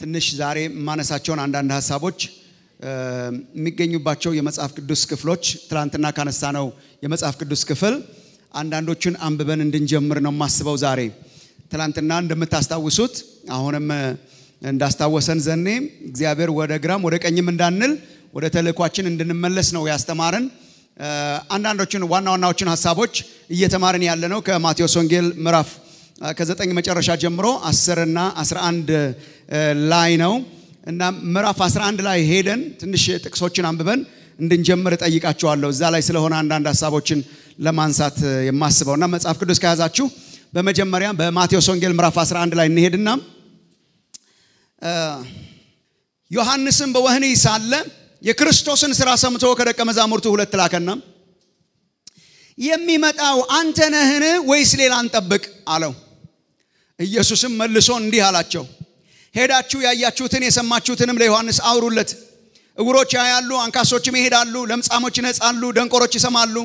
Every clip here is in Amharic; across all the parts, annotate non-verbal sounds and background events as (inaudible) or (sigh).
ትንሽ ዛሬ የማነሳቸውን አንዳንድ ሀሳቦች የሚገኙባቸው የመጽሐፍ ቅዱስ ክፍሎች ትላንትና ነው የመጽሐፍ ቅዱስ ክፍል አንዳንዶቹን አንብበን እንድንጀምር ነው የማስበው ዛሬ። ትላንትና እንደምታስታውሱት አሁንም እንዳስታወሰን ዘኔ እግዚአብሔር ወደ ግራም ወደ ቀኝም እንዳንል ወደ ተልእኳችን እንድንመለስ ነው ያስተማርን አንዳንዶችን ዋና ዋናዎችን ሀሳቦች እየተማርን ያለ ነው ከማቴዎስ ወንጌል ምዕራፍ ከዘጠኝ መጨረሻ ጀምሮ 10 እና 11 ላይ ነው እና ምዕራፍ 11 ላይ ሄደን ትንሽ ጥቅሶችን አንብበን እንድንጀምር እጠይቃችኋለሁ። እዛ ላይ ስለሆነ አንዳንድ ሀሳቦችን ለማንሳት የማስበው እና መጽሐፍ ቅዱስ ከያዛችሁ በመጀመሪያ በማቴዎስ ወንጌል ምዕራፍ 11 ላይ እንሄድና ዮሐንስም በወህኒ ሳለ የክርስቶስን ስራ ሰምቶ ከደቀ መዛሙርቱ ሁለት ላከና የሚመጣው አንተ ነህን ወይስ ሌላ እንጠብቅ አለው። ኢየሱስም መልሶ እንዲህ አላቸው፣ ሄዳችሁ ያያችሁትን የሰማችሁትንም ለዮሐንስ አውሩለት። እውሮች ያያሉ፣ አንካሶችም ይሄዳሉ፣ ለምጻሞች ይነጻሉ፣ ደንቆሮች ይሰማሉ፣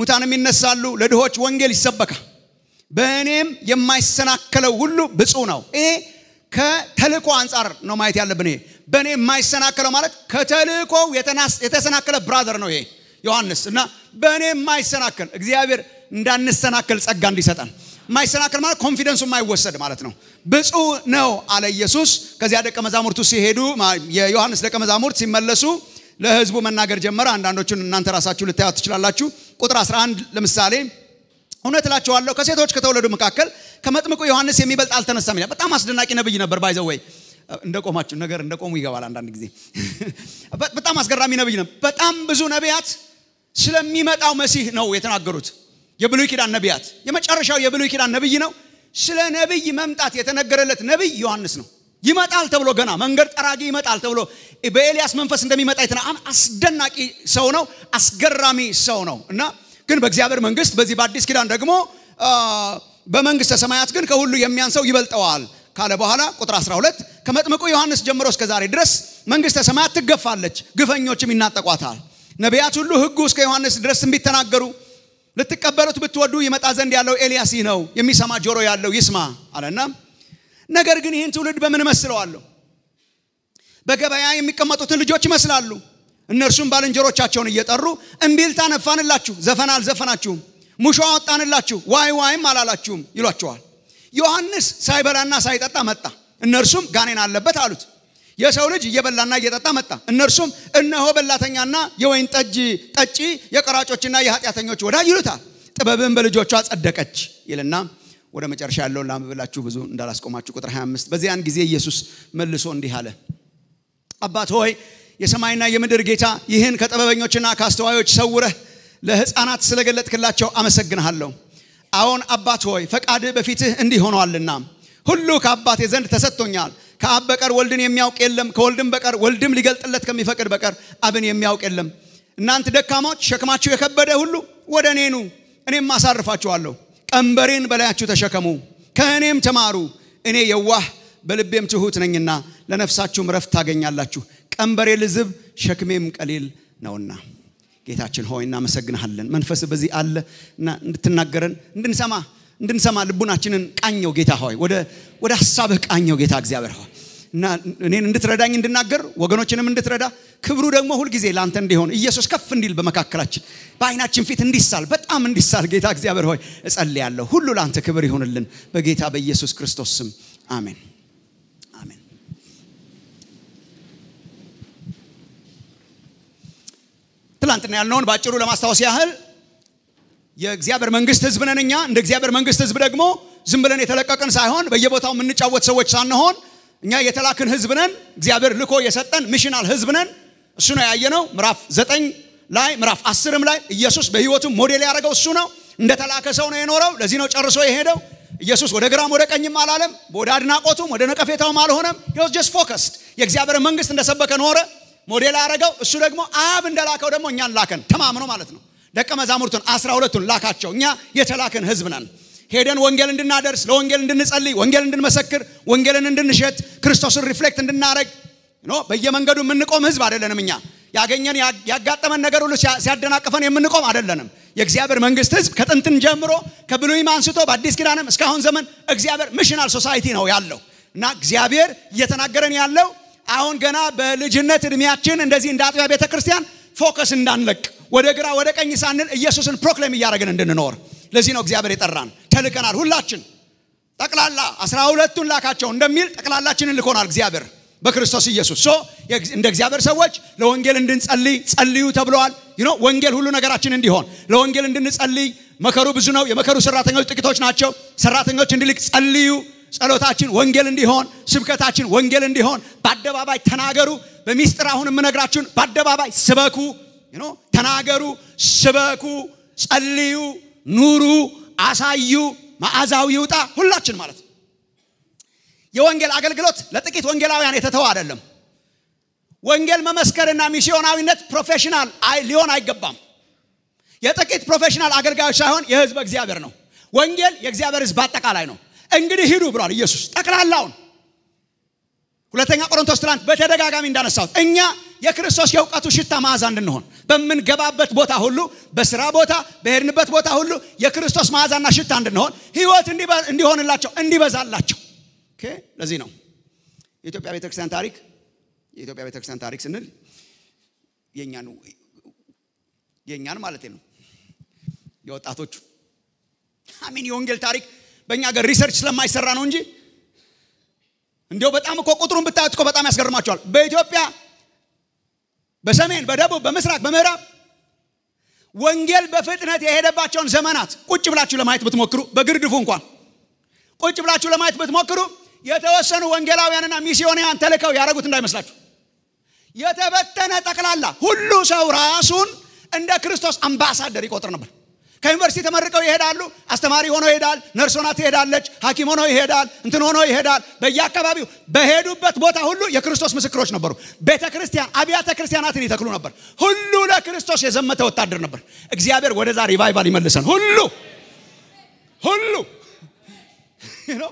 ሙታንም ይነሳሉ፣ ለድሆች ወንጌል ይሰበካል። በእኔም የማይሰናከለው ሁሉ ብፁ ነው። ይሄ ከተልእኮ አንጻር ነው ማየት ያለብን። ይሄ በእኔ የማይሰናከለው ማለት ከተልእኮው የተሰናከለ ብራዘር ነው ይሄ ዮሐንስ እና በእኔ የማይሰናከል እግዚአብሔር እንዳንሰናከል ጸጋ እንዲሰጠን የማይሰናከል ማለት ኮንፊደንሱ የማይወሰድ ማለት ነው። ብፁ ነው አለ ኢየሱስ። ከዚያ ደቀ መዛሙርቱ ሲሄዱ የዮሐንስ ደቀ መዛሙርት ሲመለሱ ለህዝቡ መናገር ጀመረ። አንዳንዶቹን እናንተ ራሳችሁ ልታያት ትችላላችሁ። ቁጥር 11 ለምሳሌ እውነት እላችኋለሁ ከሴቶች ከተወለዱ መካከል ከመጥምቁ ዮሐንስ የሚበልጥ አልተነሳም ይላል። በጣም አስደናቂ ነብይ ነበር ባይዘው ወይ እንደቆማችሁ ነገር እንደቆሙ ይገባል አንዳንድ ጊዜ በጣም አስገራሚ ነብይ ነበር። በጣም ብዙ ነቢያት ስለሚመጣው መሲህ ነው የተናገሩት። የብሉይ ኪዳን ነቢያት የመጨረሻው የብሉይ ኪዳን ነቢይ ነው። ስለ ነቢይ መምጣት የተነገረለት ነቢይ ዮሐንስ ነው። ይመጣል ተብሎ ገና መንገድ ጠራጊ ይመጣል ተብሎ በኤልያስ መንፈስ እንደሚመጣ የተና አስደናቂ ሰው ነው። አስገራሚ ሰው ነው እና ግን በእግዚአብሔር መንግስት በዚህ በአዲስ ኪዳን ደግሞ በመንግስተ ሰማያት ግን ከሁሉ የሚያንሰው ይበልጠዋል ካለ በኋላ ቁጥር 12 ከመጥምቁ ዮሐንስ ጀምሮ እስከ ዛሬ ድረስ መንግስተ ሰማያት ትገፋለች፣ ግፈኞችም ይናጠቋታል። ነቢያት ሁሉ ህጉ እስከ ዮሐንስ ድረስ እንቢተናገሩ ልትቀበሉት ብትወዱ ይመጣ ዘንድ ያለው ኤልያስ ይህ ነው፣ የሚሰማ ጆሮ ያለው ይስማ አለና፣ ነገር ግን ይህን ትውልድ በምን እመስለዋለሁ? በገበያ የሚቀመጡትን ልጆች ይመስላሉ። እነርሱም ባልንጀሮቻቸውን እየጠሩ እምቢልታ ነፋንላችሁ፣ ዘፈን አልዘፈናችሁም፣ ሙሾ አወጣንላችሁ፣ ዋይ ዋይም አላላችሁም ይሏቸዋል። ዮሐንስ ሳይበላና ሳይጠጣ መጣ፣ እነርሱም ጋኔን አለበት አሉት። የሰው ልጅ እየበላና እየጠጣ መጣ። እነርሱም እነሆ በላተኛና የወይን ጠጅ ጠጪ፣ የቀራጮችና የኃጢአተኞች ወዳጅ ይሉታል። ጥበብን በልጆቿ ጸደቀች ይልና ወደ መጨረሻ ያለውን ላምብላችሁ ብዙ እንዳላስቆማችሁ ቁጥር 25 በዚያን ጊዜ ኢየሱስ መልሶ እንዲህ አለ፣ አባት ሆይ የሰማይና የምድር ጌታ ይህን ከጥበበኞችና ከአስተዋዮች ሰውረህ ለሕፃናት ስለገለጥክላቸው አመሰግንሃለሁ። አዎን አባት ሆይ ፈቃድህ በፊትህ እንዲህ ሆኗልና ሁሉ ከአባቴ ዘንድ ተሰጥቶኛል። ከአብ በቀር ወልድን የሚያውቅ የለም፣ ከወልድም በቀር ወልድም ሊገልጥለት ከሚፈቅድ በቀር አብን የሚያውቅ የለም። እናንተ ደካማዎች፣ ሸክማችሁ የከበደ ሁሉ ወደ እኔ ኑ፣ እኔም አሳርፋችኋለሁ። ቀንበሬን በላያችሁ ተሸከሙ፣ ከእኔም ተማሩ፣ እኔ የዋህ በልቤም ትሁት ነኝና ለነፍሳችሁም ረፍት ታገኛላችሁ። ቀንበሬ ልዝብ፣ ሸክሜም ቀሊል ነውና። ጌታችን ሆይ እናመሰግንሃለን። መንፈስ በዚህ አለ እና እንድትናገረን እንድንሰማ እንድንሰማ ልቡናችንን ቃኘው ጌታ ሆይ ወደ ሀሳብህ ቃኘው ጌታ እግዚአብሔር ሆይ እና እኔን እንድትረዳኝ እንድናገር ወገኖችንም እንድትረዳ ክብሩ ደግሞ ሁልጊዜ ለአንተ እንዲሆን ኢየሱስ ከፍ እንዲል በመካከላችን በአይናችን ፊት እንዲሳል በጣም እንዲሳል ጌታ እግዚአብሔር ሆይ እጸልያለሁ ሁሉ ለአንተ ክብር ይሆንልን በጌታ በኢየሱስ ክርስቶስ ስም አሜን አሜን ትላንትና ያልነውን በአጭሩ ለማስታወስ ያህል የእግዚአብሔር መንግስት ህዝብ ነን እኛ። እንደ እግዚአብሔር መንግስት ህዝብ ደግሞ ዝም ብለን የተለቀቅን ሳይሆን በየቦታው የምንጫወት ሰዎች ሳንሆን እኛ የተላክን ህዝብ ነን። እግዚአብሔር ልኮ የሰጠን ሚሽናል ህዝብ ነን። እሱ ነው ያየነው ምዕራፍ ዘጠኝ ላይ ምዕራፍ አስርም ላይ ኢየሱስ በህይወቱም ሞዴል ያደረገው እሱ ነው። እንደተላከ ሰው ነው የኖረው። ለዚህ ነው ጨርሶ የሄደው። ኢየሱስ ወደ ግራም ወደ ቀኝም አላለም። ወደ አድናቆቱም ወደ ነቀፌታውም አልሆነም። ሂ ጀስት ፎከስድ። የእግዚአብሔር መንግስት እንደሰበከ ኖረ። ሞዴል ያደረገው እሱ ደግሞ አብ እንደላከው ደግሞ እኛን ላከን ተማምኖ ማለት ነው። ደቀ መዛሙርቱን አስራ ሁለቱን ላካቸው እኛ የተላክን ህዝብ ነን ሄደን ወንጌል እንድናደርስ ለወንጌል እንድንጸልይ ወንጌል እንድንመሰክር ወንጌልን እንድንሸት ክርስቶስን ሪፍሌክት እንድናረግ ኖ በየመንገዱ የምንቆም ህዝብ አይደለንም እኛ ያገኘን ያጋጠመን ነገር ሁሉ ሲያደናቅፈን የምንቆም አይደለንም የእግዚአብሔር መንግስት ህዝብ ከጥንትን ጀምሮ ከብሉይም አንስቶ በአዲስ ኪዳንም እስካሁን ዘመን እግዚአብሔር ሚሽናል ሶሳይቲ ነው ያለው እና እግዚአብሔር እየተናገረን ያለው አሁን ገና በልጅነት እድሜያችን እንደዚህ እንደ አጥቢያ ቤተ ክርስቲያን ፎከስ እንዳንለቅ ወደ ግራ ወደ ቀኝ ሳንል ኢየሱስን ፕሮክሌም እያደረግን እንድንኖር። ለዚህ ነው እግዚአብሔር የጠራን። ተልከናል። ሁላችን ጠቅላላ አስራ ሁለቱን ላካቸው እንደሚል ጠቅላላችንን ልኮናል እግዚአብሔር በክርስቶስ ኢየሱስ ሶ እንደ እግዚአብሔር ሰዎች ለወንጌል እንድንጸልይ ጸልዩ ተብለዋል። ዩኖ ወንጌል ሁሉ ነገራችን እንዲሆን ለወንጌል እንድንጸልይ መከሩ ብዙ ነው። የመከሩ ሰራተኞች ጥቂቶች ናቸው። ሰራተኞች እንዲልቅ ጸልዩ። ጸሎታችን ወንጌል እንዲሆን፣ ስብከታችን ወንጌል እንዲሆን በአደባባይ ተናገሩ። በሚስጥር አሁን የምነግራችሁን በአደባባይ ስበኩ። ተናገሩ፣ ስበኩ፣ ጸልዩ፣ ኑሩ፣ አሳዩ፣ መዓዛው ይውጣ። ሁላችን ማለት ነው። የወንጌል አገልግሎት ለጥቂት ወንጌላውያን የተተወ አይደለም። ወንጌል መመስከርና ሚስዮናዊነት ፕሮፌሽናል ሊሆን አይገባም። የጥቂት ፕሮፌሽናል አገልጋዮች ሳይሆን የህዝብ እግዚአብሔር ነው። ወንጌል የእግዚአብሔር ህዝብ አጠቃላይ ነው። እንግዲህ ሂዱ ብሏል ኢየሱስ ጠቅላላውን። ሁለተኛ ቆሮንቶስ ትላንት በተደጋጋሚ እንዳነሳሁት እኛ የክርስቶስ የእውቀቱ ሽታ መዓዛ እንድንሆን በምንገባበት ቦታ ሁሉ፣ በስራ ቦታ፣ በሄድንበት ቦታ ሁሉ የክርስቶስ መዓዛና ሽታ እንድንሆን ህይወት እንዲሆንላቸው እንዲበዛላቸው። ለዚህ ነው የኢትዮጵያ ቤተክርስቲያን ታሪክ የኢትዮጵያ ቤተክርስቲያን ታሪክ ስንል የእኛን የእኛን ማለት ነው የወጣቶቹ አሚን የወንጌል ታሪክ በእኛ ሀገር ሪሰርች ስለማይሰራ ነው እንጂ እንዲያው በጣም እኮ ቁጥሩን ብታዩት እኮ በጣም ያስገርማቸዋል። በኢትዮጵያ በሰሜን፣ በደቡብ፣ በምስራቅ፣ በምዕራብ ወንጌል በፍጥነት የሄደባቸውን ዘመናት ቁጭ ብላችሁ ለማየት ብትሞክሩ፣ በግርድፉ እንኳን ቁጭ ብላችሁ ለማየት ብትሞክሩ የተወሰኑ ወንጌላውያንና ሚስዮናውያን ተልከው ያደረጉት እንዳይመስላችሁ። የተበተነ ጠቅላላ ሁሉ ሰው ራሱን እንደ ክርስቶስ አምባሳደር ይቆጥር ነበር። ከዩኒቨርሲቲ ተመርቀው ይሄዳሉ። አስተማሪ ሆኖ ይሄዳል። ነርስ ሆና ትሄዳለች። ሐኪም ሆኖ ይሄዳል። እንትን ሆኖ ይሄዳል። በየአካባቢው በሄዱበት ቦታ ሁሉ የክርስቶስ ምስክሮች ነበሩ። ቤተ ክርስቲያን፣ አብያተ ክርስቲያናትን ይተክሉ ነበር። ሁሉ ለክርስቶስ የዘመተ ወታደር ነበር። እግዚአብሔር ወደዛ ሪቫይቫል ይመልሰን። ሁሉ ሁሉ (laughs)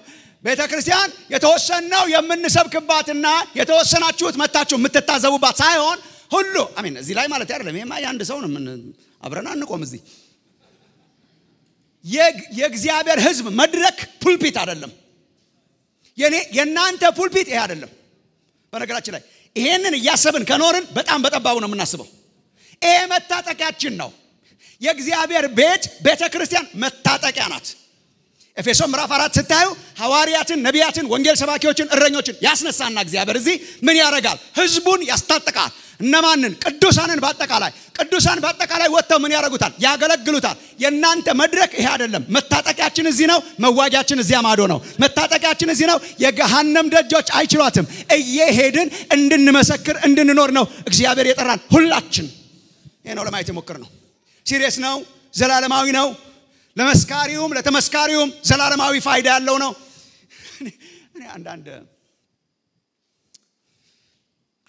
ቤተ ክርስቲያን የተወሰነው የምንሰብክባትና የተወሰናችሁት መታችሁ የምትታዘቡባት ሳይሆን ሁሉ አሜን። እዚህ ላይ ማለት አይደለም። ይሄማ የአንድ ሰው ነው። አብረን አንቆም እዚህ የእግዚአብሔር ህዝብ መድረክ ፑልፒት አይደለም። የእናንተ ፑልፒት ይሄ አይደለም። በነገራችን ላይ ይሄንን እያሰብን ከኖርን በጣም በጠባቡ ነው የምናስበው። ይሄ መታጠቂያችን ነው። የእግዚአብሔር ቤት ቤተ ክርስቲያን መታጠቂያ ናት። ኤፌሶን ምዕራፍ አራት ስታዩ ሐዋርያትን፣ ነቢያትን፣ ወንጌል ሰባኪዎችን፣ እረኞችን ያስነሳና እግዚአብሔር እዚህ ምን ያደርጋል? ህዝቡን ያስታጥቃል። እነማንን? ቅዱሳንን በአጠቃላይ ቅዱሳን በአጠቃላይ ወጥተው ምን ያደርጉታል? ያገለግሉታል። የእናንተ መድረክ ይሄ አይደለም። መታጠቂያችን እዚህ ነው። መዋጊያችን እዚያ ማዶ ነው። መታጠቂያችን እዚህ ነው። የገሃነም ደጆች አይችሏትም። እየሄድን እንድንመሰክር እንድንኖር ነው እግዚአብሔር የጠራን ሁላችን። ይሄ ነው ለማየት የሞክር ነው። ሲሪየስ ነው። ዘላለማዊ ነው። ለመስካሪውም ለተመስካሪውም ዘላለማዊ ፋይዳ ያለው ነው እኔ አንዳንድ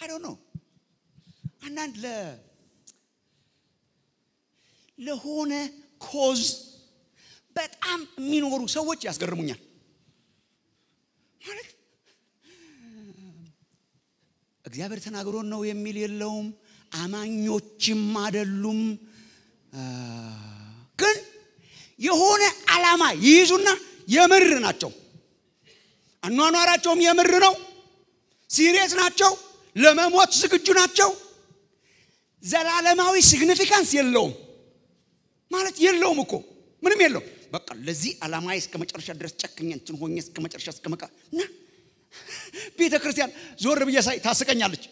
አይዶን ነው አንዳንድ ለ ለሆነ ኮዝ በጣም የሚኖሩ ሰዎች ያስገርሙኛል ማለት እግዚአብሔር ተናግሮን ነው የሚል የለውም አማኞችም አደሉም ግን የሆነ ዓላማ ይይዙና የምር ናቸው። አኗኗራቸውም የምር ነው። ሲሪየስ ናቸው። ለመሞት ዝግጁ ናቸው። ዘላለማዊ ሲግኒፊካንስ የለውም ማለት የለውም እኮ ምንም የለውም። በቃ ለዚህ ዓላማ እስከ መጨረሻ ድረስ ጨክኜ እንትን ሆኜ እስከ መጨረሻ እስከ መቃ እና ቤተ ክርስቲያን ዞር ብዬ ሳይ ታስቀኛለች።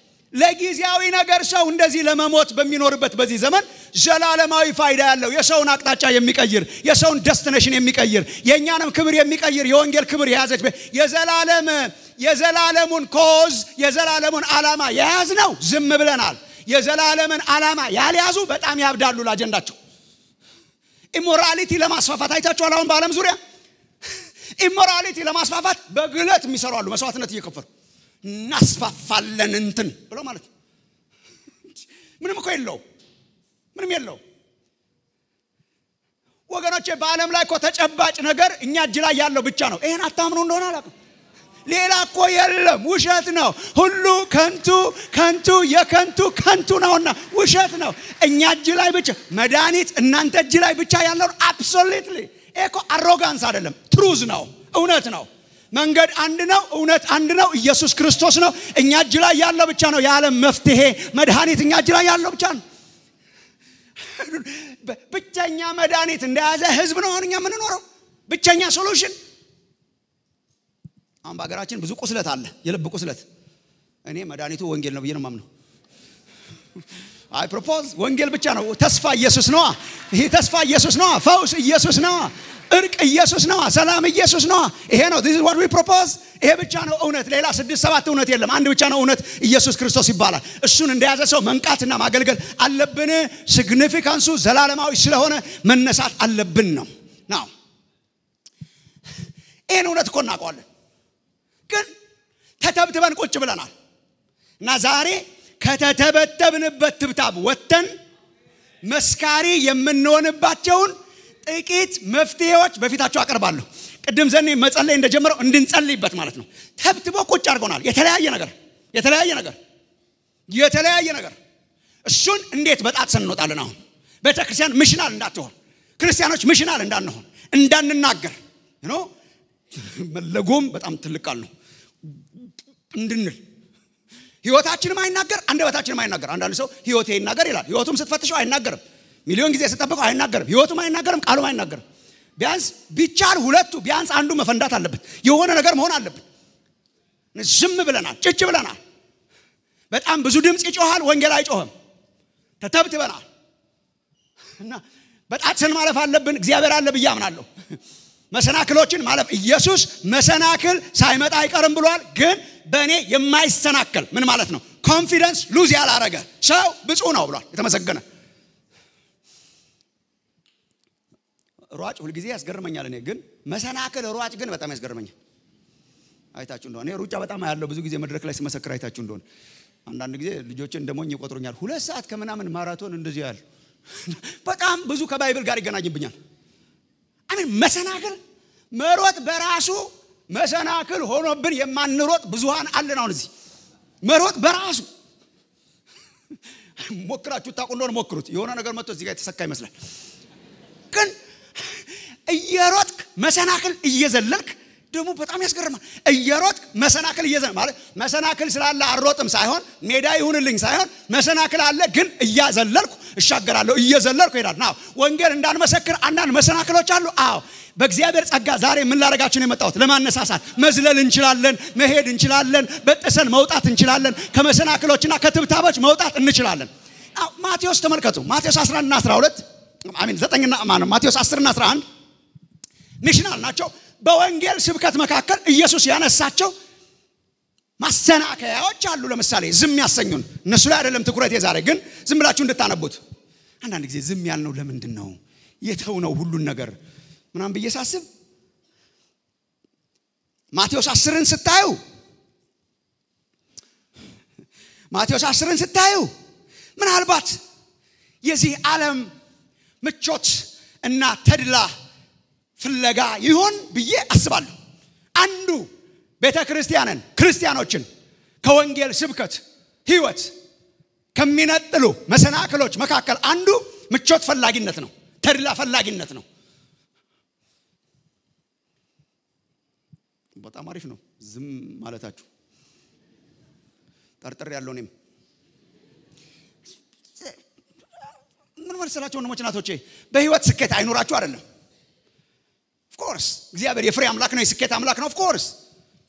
ለጊዜያዊ ነገር ሰው እንደዚህ ለመሞት በሚኖርበት በዚህ ዘመን ዘላለማዊ ፋይዳ ያለው የሰውን አቅጣጫ የሚቀይር የሰውን ደስቲኔሽን የሚቀይር የእኛንም ክብር የሚቀይር የወንጌል ክብር የያዘች የዘላለም የዘላለሙን ኮዝ የዘላለሙን ዓላማ የያዝ ነው ዝም ብለናል። የዘላለምን ዓላማ ያልያዙ በጣም ያብዳሉ ለአጀንዳቸው። ኢሞራሊቲ ለማስፋፋት አይታችኋል። አሁን በዓለም ዙሪያ (laughs) ኢሞራሊቲ ለማስፋፋት በግለት የሚሰሩ አሉ መስዋዕትነት እየከፈሉ እናስፋፋለን እንትን ብሎ ማለት ምንም እኮ የለው ምንም የለው ወገኖቼ በዓለም ላይ እኮ ተጨባጭ ነገር እኛ እጅ ላይ ያለው ብቻ ነው ይህን አታምኑ እንደሆነ አላውቅም ሌላ እኮ የለም ውሸት ነው ሁሉ ከንቱ ከንቱ የከንቱ ከንቱ ነውና ውሸት ነው እኛ እጅ ላይ ብቻ መድኃኒት እናንተ እጅ ላይ ብቻ ያለውን አብሶሊትሊ ይህ እኮ አሮጋንስ አይደለም ትሩዝ ነው እውነት ነው መንገድ አንድ ነው፣ እውነት አንድ ነው፣ ኢየሱስ ክርስቶስ ነው። እኛ እጅ ላይ ያለው ብቻ ነው የዓለም መፍትሄ መድኃኒት፣ እኛ እጅ ላይ ያለው ብቻ ነው። ብቸኛ መድኃኒት እንደያዘ ህዝብ ነው አሁን እኛ የምንኖረው፣ ብቸኛ ሶሉሽን። አሁን በሀገራችን ብዙ ቁስለት አለ፣ የልብ ቁስለት። እኔ መድኃኒቱ ወንጌል ነው ብዬ ነው ማምነው። አይ ፕሮፖዝ ወንጌል ብቻ ነው። ተስፋ ኢየሱስ ነዋ። ይሄ ተስፋ ኢየሱስ ነዋ። ፈውስ ኢየሱስ ነዋ። እርቅ ኢየሱስ ነዋ። ሰላም ኢየሱስ ነዋ። ይሄ ነው ዲስ ዋት ዊ ፕሮፖዝ። ይሄ ብቻ ነው እውነት። ሌላ ስድስት ሰባት እውነት የለም። አንድ ብቻ ነው እውነት፣ ኢየሱስ ክርስቶስ ይባላል። እሱን እንደያዘ ሰው መንቃትና ማገልገል አለብን። ሲግኒፊካንሱ ዘላለማዊ ስለሆነ መነሳት አለብን ነው ናው ይህን እውነት እኮ እናውቀዋለን፣ ግን ተተብትበን ቁጭ ብለናል እና ዛሬ ከተተበተብንበት ትብታብ ወጥተን መስካሪ የምንሆንባቸውን ጥቂት መፍትሄዎች በፊታቸው አቀርባለሁ። ቅድም ዘኔ መጸለይ እንደጀመረው እንድንጸልይበት ማለት ነው። ተብትቦ ቁጭ አድርጎናል። የተለያየ ነገር የተለያየ ነገር የተለያየ ነገር እሱን እንዴት በጣጥስ እንወጣለን? አሁን ቤተ ክርስቲያን ሚሽናል እንዳትሆን፣ ክርስቲያኖች ሚሽናል እንዳንሆን፣ እንዳንናገር መለጎም በጣም ትልቅ ቃል ነው እንድንል ህይወታችንም አይናገር አንደበታችንም አይናገር አንዳንድ ሰው ህይወት ይናገር ይላል ህይወቱም ስትፈትሸው አይናገርም ሚሊዮን ጊዜ ስጠብቀው አይናገርም ህይወቱም አይናገርም ቃሉም አይናገርም ቢያንስ ቢቻል ሁለቱ ቢያንስ አንዱ መፈንዳት አለበት የሆነ ነገር መሆን አለብን ዝም ብለናል ጭጭ ብለናል በጣም ብዙ ድምፅ ይጮሃል ወንጌል አይጮህም ተተብትበናል እና በጣት ስን ማለፍ አለብን እግዚአብሔር አለ ብዬ አምናለሁ መሰናክሎችን ማለፍ ኢየሱስ መሰናክል ሳይመጣ አይቀርም ብሏል። ግን በእኔ የማይሰናከል ምን ማለት ነው? ኮንፊደንስ ሉዝ ያላረገ ሰው ብፁ ነው ብሏል። የተመሰገነ ሯጭ ሁልጊዜ ያስገርመኛል። እኔ ግን መሰናክል ሯጭ ግን በጣም ያስገርመኛል። አይታችሁ እንደሆነ ሩጫ በጣም ያለው ብዙ ጊዜ መድረክ ላይ ስመሰክር አይታችሁ እንደሆነ አንዳንድ ጊዜ ልጆች እንደሞኝ ይቆጥሩኛል። ሁለት ሰዓት ከምናምን ማራቶን እንደዚህ ያለ በጣም ብዙ ከባይብል ጋር ይገናኝብኛል። አሜን። መሰናክል መሮጥ በራሱ መሰናክል ሆኖብን የማንሮጥ ብዙሃን አለን። አሁን እዚህ መሮጥ በራሱ (laughs) ሞክራችሁ ታውቁ እንደሆነ ሞክሩት። የሆነ ነገር መጥቶ እዚህ ጋር የተሰካ ይመስላል። ግን እየሮጥክ መሰናክል እየዘለልክ ደግሞ በጣም ያስገርማል። እየሮጥ መሰናክል እየዘ ማለት መሰናክል ስላለ አልሮጥም ሳይሆን ሜዳ ይሁንልኝ ሳይሆን መሰናክል አለ፣ ግን እያዘለልኩ እሻገራለሁ፣ እየዘለልኩ እሄዳለሁ። ወንጌል እንዳንመሰክር አንዳንድ መሰናክሎች አሉ። አዎ በእግዚአብሔር ጸጋ ዛሬ ምን ላደርጋችሁ ነው የመጣሁት? ለማነሳሳት መዝለል እንችላለን፣ መሄድ እንችላለን፣ በጥሰን መውጣት እንችላለን፣ ከመሰናክሎችና ከትብታቦች መውጣት እንችላለን። ማቴዎስ ተመልከቱ። ማቴዎስ 11 እና 12 አሜን 9 እና ማቴዎስ 10 እና 11 ሚሽናል ናቸው። በወንጌል ስብከት መካከል ኢየሱስ ያነሳቸው ማሰናከያዎች አሉ። ለምሳሌ ዝም ያሰኙን እነሱ ላይ አይደለም ትኩረት የዛሬ ግን ዝም ብላችሁ እንድታነቡት። አንዳንድ ጊዜ ዝም ያልነው ለምንድን ነው? የተው ነው ሁሉን ነገር ምናምን ብዬ ሳስብ ማቴዎስ አስርን ስታዩ ማቴዎስ አስርን ስታዩ ምናልባት የዚህ ዓለም ምቾት እና ተድላ ፍለጋ ይሆን ብዬ አስባለሁ። አንዱ ቤተ ክርስቲያንን ክርስቲያኖችን ከወንጌል ስብከት ህይወት ከሚነጥሉ መሰናክሎች መካከል አንዱ ምቾት ፈላጊነት ነው፣ ተድላ ፈላጊነት ነው። በጣም አሪፍ ነው ዝም ማለታችሁ። ጠርጥር ያለው እኔም ምን መሰላቸው ወንድሞች እናቶቼ፣ በህይወት ስኬት አይኖራችሁ አይደለም ኦፍኮርስ እግዚአብሔር የፍሬ አምላክ ነው የስኬት አምላክ ነው ኦፍኮርስ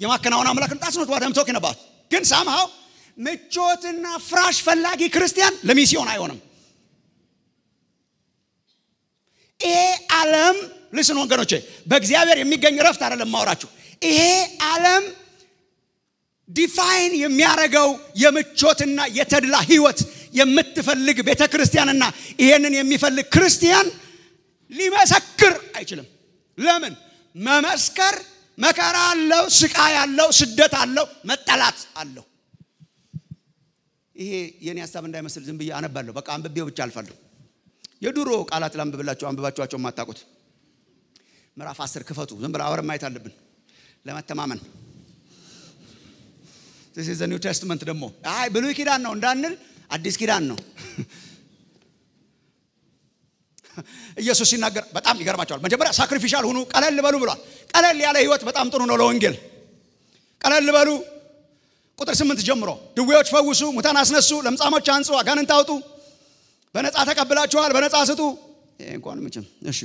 የማከናወን አምላክ ነው ጣስኖት ዋደም ቶኪን ባት ግን ሳምሃው ምቾትና ፍራሽ ፈላጊ ክርስቲያን ለሚስዮን አይሆንም ይሄ ዓለም ልስን ወገኖቼ በእግዚአብሔር የሚገኝ ረፍት አይደለም ማውራችሁ ይሄ ዓለም ዲፋይን የሚያደርገው የምቾትና የተድላ ህይወት የምትፈልግ ቤተ ክርስቲያንና ይሄንን የሚፈልግ ክርስቲያን ሊመሰክር አይችልም ለምን መመስከር መከራ አለው፣ ስቃይ አለው፣ ስደት አለው፣ መጠላት አለው። ይሄ የኔ ሀሳብ እንዳይመስል ዝም ብዬ አነባለሁ። በቃ አንብቤው ብቻ አልፋለሁ። የድሮ ቃላት ላንብብላችሁ፣ አንብባችኋቸው የማታውቁት ምዕራፍ አስር ክፈቱ። ዝም ብላ አብረን ማየት አለብን ለመተማመን ኒው ቴስትመንት ደግሞ አይ ብሉይ ኪዳን ነው እንዳንል አዲስ ኪዳን ነው። (laughs) ኢየሱስ ሲናገር በጣም ይገርማቸዋል። መጀመሪያ ሳክሪፊሻል ሁኑ፣ ቀለል በሉ ብሏል። ቀለል ያለ ህይወት በጣም ጥሩ ነው ለወንጌል። ቀለል በሉ ቁጥር ስምንት ጀምሮ ድዌዎች ፈውሱ፣ ሙታን አስነሱ፣ ለምጻሞች አንጹ፣ አጋንንት አውጡ፣ በነፃ ተቀብላችኋል፣ በነፃ ስጡ። እንኳን መቼም እሺ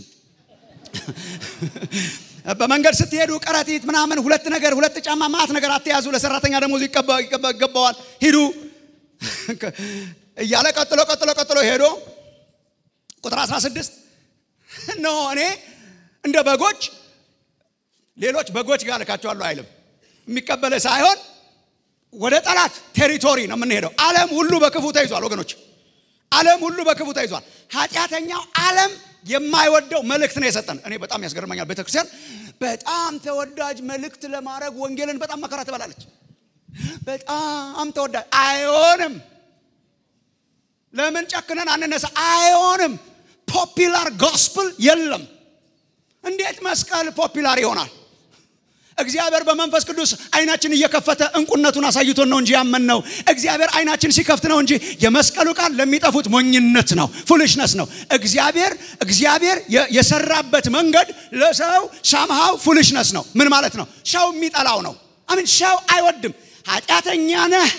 (laughs) በመንገድ ስትሄዱ ቀረጢት ምናምን ሁለት ነገር ሁለት ጫማ ማት ነገር አትያዙ። ለሰራተኛ ደሞዝ ይገባዋል። ሂዱ (laughs) እያለ ቀጥሎ ቀጥሎ ቀጥሎ ሄዶ ቁጥር 16 እነሆ (laughs) እኔ እንደ በጎች ሌሎች በጎች ጋር ልካቸዋለሁ አይልም። የሚቀበለ ሳይሆን ወደ ጠላት ቴሪቶሪ ነው የምንሄደው። ዓለም ሁሉ በክፉ ተይዟል ወገኖች፣ ዓለም ሁሉ በክፉ ተይዟል። ኃጢአተኛው ዓለም የማይወደው መልእክት ነው የሰጠን። እኔ በጣም ያስገርመኛል። ቤተክርስቲያን በጣም ተወዳጅ መልእክት ለማድረግ ወንጌልን በጣም መከራ ትበላለች። በጣም ተወዳጅ አይሆንም። ለምን ጨክነን አንነሳ? አይሆንም። ፖፒላር ጎስፕል የለም። እንዴት መስቀል ፖፒላር ይሆናል? እግዚአብሔር በመንፈስ ቅዱስ አይናችን እየከፈተ እንቁነቱን አሳይቶን ነው እንጂ ያመን ነው። እግዚአብሔር አይናችን ሲከፍት ነው እንጂ የመስቀሉ ቃል ለሚጠፉት ሞኝነት ነው፣ ፉልሽነስ ነው። እግዚአብሔር እግዚአብሔር የሰራበት መንገድ ለሰው ሳምሃው ፉሊሽነስ ነው። ምን ማለት ነው? ሰው የሚጠላው ነው። አሚን ሰው አይወድም። ኃጢአተኛ ነህ፣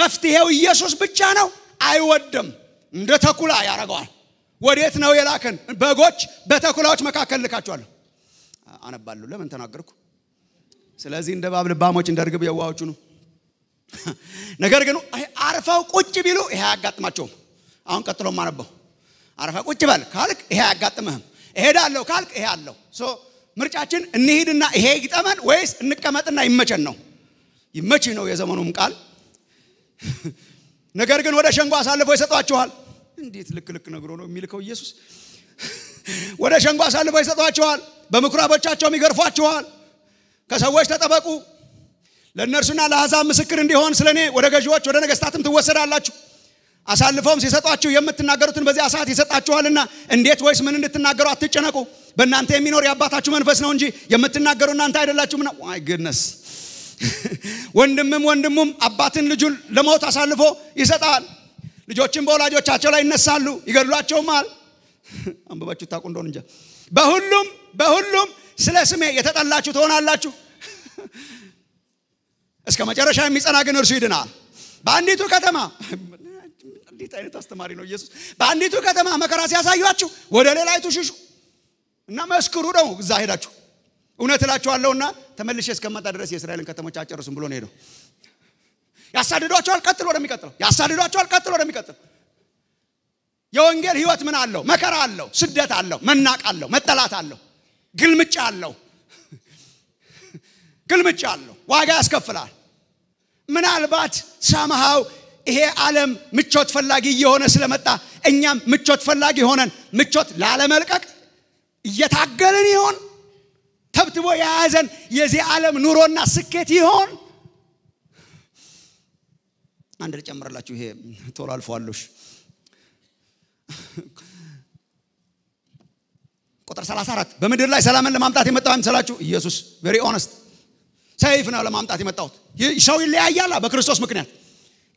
መፍትሄው ኢየሱስ ብቻ ነው አይወድም። እንደ ተኩላ ያደርገዋል። ወዴት ነው የላከን? በጎች በተኩላዎች መካከል ልካቸዋለሁ። አነባለሁ። ለምን ተናገርኩ? ስለዚህ እንደ እባብ ልባሞች እንደ እርግብ የዋሆቹ ነው። ነገር ግን አርፈው ቁጭ ቢሉ ይሄ አያጋጥማቸውም። አሁን ቀጥሎ ማነበው አረፈ ቁጭ በል ካልክ ይሄ አያጋጥምህም። እሄዳለሁ ካልክ ይሄ አለው። ሶ ምርጫችን እንሂድና ይሄ ይግጠመን ወይስ እንቀመጥና ይመቸን ነው። ይመችህ ነው የዘመኑም ቃል። ነገር ግን ወደ ሸንጎ አሳልፎ ይሰጧችኋል። እንዴት ልክ ልክ ነግሮ ነው የሚልከው ኢየሱስ? ወደ ሸንጎ አሳልፈው ይሰጧቸዋል። በምኩራቦቻቸውም ይገርፏቸዋል። ከሰዎች ተጠበቁ፣ ለእነርሱና ለአሕዛብ ምስክር እንዲሆን ስለ እኔ ወደ ገዢዎች ወደ ነገሥታትም ትወሰዳላችሁ። አሳልፈውም ሲሰጧችሁ የምትናገሩትን በዚያ ሰዓት ይሰጣችኋልና እንዴት ወይስ ምን እንድትናገሩ አትጨነቁ። በእናንተ የሚኖር የአባታችሁ መንፈስ ነው እንጂ የምትናገሩ እናንተ አይደላችሁምና። ዋይ ግነስ (laughs) ወንድምም ወንድሙም አባትን ልጁን ለሞት አሳልፎ ይሰጣል። ልጆችን በወላጆቻቸው ላይ ይነሳሉ፣ ይገድሏቸውማል። (laughs) አንብባችሁ ታቁ እንደሆን እንጃ። በሁሉም በሁሉም ስለ ስሜ የተጠላችሁ ትሆናላችሁ። (laughs) እስከ መጨረሻ የሚጸና ግን እርሱ ይድናል። በአንዲቱ ከተማ (laughs) እንዴት አይነት አስተማሪ ነው ኢየሱስ! በአንዲቱ ከተማ መከራ ሲያሳያችሁ ወደ ሌላይቱ ሽሹ እና መስክሩ ደግሞ እዛ ሄዳችሁ እውነት እላችኋለሁና ተመልሼ እስከመጣ ድረስ የእስራኤልን ከተሞች አጨርሱም ብሎ ነው ሄደው ያሳድዷቸዋል። ቀጥሎ ወደሚቀጥለው ያሳድዷቸዋል። ቀጥሎ ወደሚቀጥለው የወንጌል ህይወት ምን አለው? መከራ አለው፣ ስደት አለው፣ መናቅ አለው፣ መጠላት አለው፣ ግልምጫ አለው፣ ግልምጫ አለው፣ ዋጋ ያስከፍላል። ምናልባት ሳምሃው ይሄ ዓለም ምቾት ፈላጊ እየሆነ ስለመጣ እኛም ምቾት ፈላጊ ሆነን ምቾት ላለመልቀቅ እየታገልን ይሆን? ተብትቦ የያዘን የዚህ ዓለም ኑሮና ስኬት ይሆን? አንድ ልጨምርላችሁ። ይሄ ቶሎ አልፏለሽ። ቁጥር 34 በምድር ላይ ሰላምን ለማምጣት የመጣው አይምሰላችሁ። ኢየሱስ ቬሪ ኦነስት ሰይፍ ነው ለማምጣት የመጣሁት። ሰው ይለያያል በክርስቶስ ምክንያት።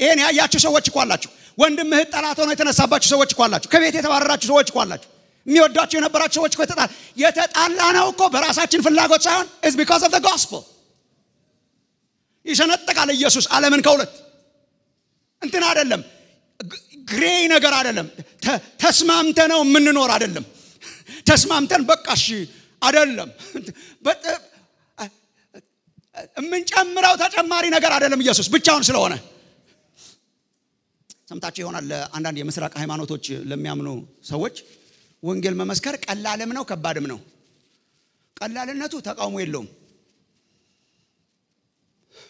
ይሄን ያያችሁ ሰዎች እኮ አላችሁ። ወንድምህ ጠላት ሆኖ የተነሳባችሁ ሰዎች እኮ አላችሁ። ከቤት የተባረራችሁ ሰዎች እኮ አላችሁ። የሚወዳችሁ የነበራችሁ ሰዎች እኮ የተጣላ የተጣላ ነው እኮ በራሳችን ፍላጎት ሳይሆን ኢዝ ቢኮዝ ኦፍ ዘ ጎስፕል ይሸነጥቃል ኢየሱስ ዓለምን ከሁለት እንትን አይደለም ግሬ ነገር አይደለም ተስማምተ ነው የምንኖር አይደለም ተስማምተን በቃ እሺ አይደለም የምንጨምረው ተጨማሪ ነገር አይደለም ኢየሱስ ብቻውን ስለሆነ ሰምታችሁ ይሆናል ለአንዳንድ የምስራቅ ሃይማኖቶች ለሚያምኑ ሰዎች ወንጌል መመስከር ቀላልም ነው ከባድም ነው ቀላልነቱ ተቃውሞ የለውም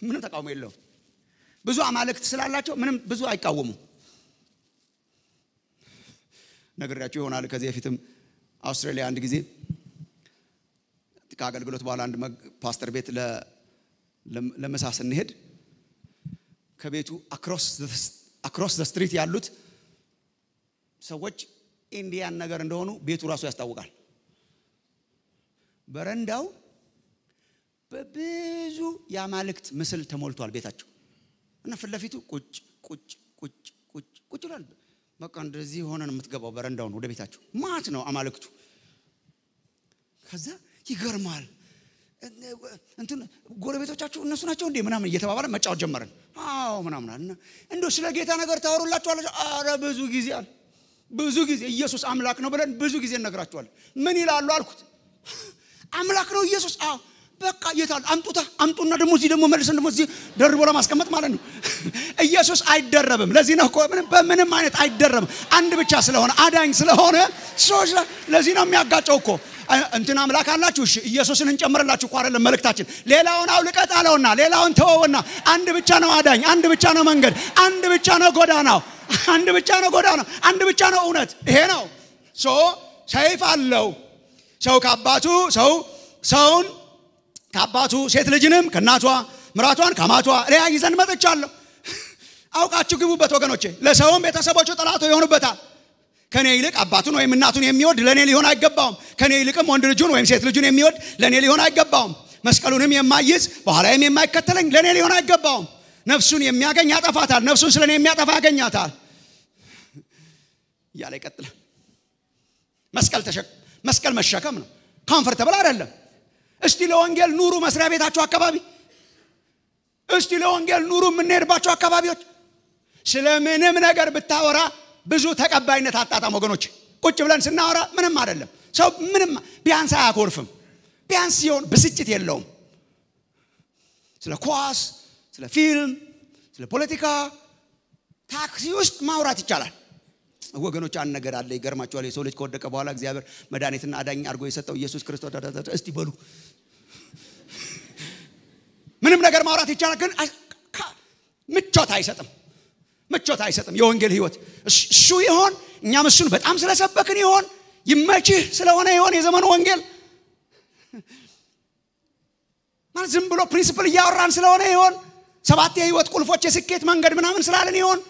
ምንም ተቃውሞ የለውም ብዙ አማልክት ስላላቸው ምንም ብዙ አይቃወሙ ነግሬያቸው ይሆናል ከዚህ በፊትም አውስትራሊያ አንድ ጊዜ ከአገልግሎት በኋላ አንድ ፓስተር ቤት ለመሳ ስንሄድ ከቤቱ አክሮስ ዘ ስትሪት ያሉት ሰዎች ኢንዲያን ነገር እንደሆኑ ቤቱ ራሱ ያስታውቃል። በረንዳው በብዙ የአማልክት ምስል ተሞልቷል ቤታቸው። እና ፊት ለፊቱ ቁጭ ቁጭ ቁጭ ቁጭ ቁጭ ይላል። በቃ እንደዚህ ሆነን የምትገባው በረንዳውን ወደ ቤታቸው ማት ነው አማልክቱ። ከዛ ይገርማል እንትን ጎረቤቶቻችሁ እነሱ ናቸው እንዴ ምናምን እየተባባለ መጫወት ጀመረን። አዎ ምናምን አለ እንዶ ስለ ጌታ ነገር ታወሩላችኋል? አረ ብዙ ጊዜ አለ ብዙ ጊዜ ኢየሱስ አምላክ ነው ብለን ብዙ ጊዜ እነግራችኋለን። ምን ይላሉ አልኩት። አምላክ ነው ኢየሱስ። አዎ በቃ የታል አምጡታ አምጡና ደግሞ እዚህ ደግሞ መልሰን ደግሞ እዚህ ደርቦ ለማስቀመጥ ማለት ነው። (laughs) ኢየሱስ አይደረብም። ለዚህ ነው እኮ በምንም አይነት አይደረብም። አንድ ብቻ ስለሆነ አዳኝ ስለሆነ ሰዎች ለዚህ ነው የሚያጋጨው እኮ እንትን አምላክ አላችሁ። እሺ ኢየሱስን እንጨምርላችሁ እኮ አይደለም መልእክታችን። ሌላውን አውልቀት አለውና ሌላውን ተወውና፣ አንድ ብቻ ነው አዳኝ፣ አንድ ብቻ ነው መንገድ፣ አንድ ብቻ ነው ጎዳናው፣ (laughs) አንድ ብቻ ነው ጎዳናው፣ አንድ ብቻ ነው እውነት። ይሄ ነው ሶ ሰይፍ አለው ሰው ከአባቱ ሰው ሰውን ከአባቱ ሴት ልጅንም ከእናቷ ምራቷን ከማቷ ሪያ ይዘን መጥቻለሁ። አውቃችሁ ግቡበት ወገኖቼ። ለሰውም ቤተሰቦቹ ጠላቶ ይሆኑበታል። ከኔ ይልቅ አባቱን ወይም እናቱን የሚወድ ለእኔ ሊሆን አይገባውም። ከኔ ይልቅም ወንድ ልጁን ወይም ሴት ልጁን የሚወድ ለእኔ ሊሆን አይገባውም። መስቀሉንም የማይዝ በኋላይም የማይከተለኝ ለእኔ ሊሆን አይገባውም። ነፍሱን የሚያገኝ ያጠፋታል፣ ነፍሱን ስለ እኔ የሚያጠፋ ያገኛታል እያለ ይቀጥላል። መስቀል መስቀል መሸከም ነው። ኮንፈርተብል አይደለም። እስቲ ለወንጌል ኑሩ መስሪያ ቤታቸው አካባቢ እስቲ ለወንጌል ኑሩ የምንሄድባቸው አካባቢዎች ስለ ምንም ነገር ብታወራ ብዙ ተቀባይነት አጣጣም ወገኖች ቁጭ ብለን ስናወራ ምንም አይደለም ሰው ምንም ቢያንስ አያኮርፍም ቢያንስ ሲሆን ብስጭት የለውም ስለ ኳስ ስለ ፊልም ስለ ፖለቲካ ታክሲ ውስጥ ማውራት ይቻላል ወገኖች አንድ ነገር አለ ይገርማቸዋል የሰው ልጅ ከወደቀ በኋላ እግዚአብሔር መድኃኒትና አዳኝ አድርጎ የሰጠው ኢየሱስ ክርስቶስ እስቲ በሉ ምንም ነገር ማውራት ይቻላል ግን ምቾት አይሰጥም ምቾት አይሰጥም የወንጌል ህይወት እሱ ይሆን እኛም እሱን በጣም ስለሰበክን ይሆን ይመችህ ስለሆነ ይሆን የዘመኑ ወንጌል ማለት ዝም ብሎ ፕሪንስፕል እያወራን ስለሆነ ይሆን ሰባት የህይወት ቁልፎች የስኬት መንገድ ምናምን ስላለን ይሆን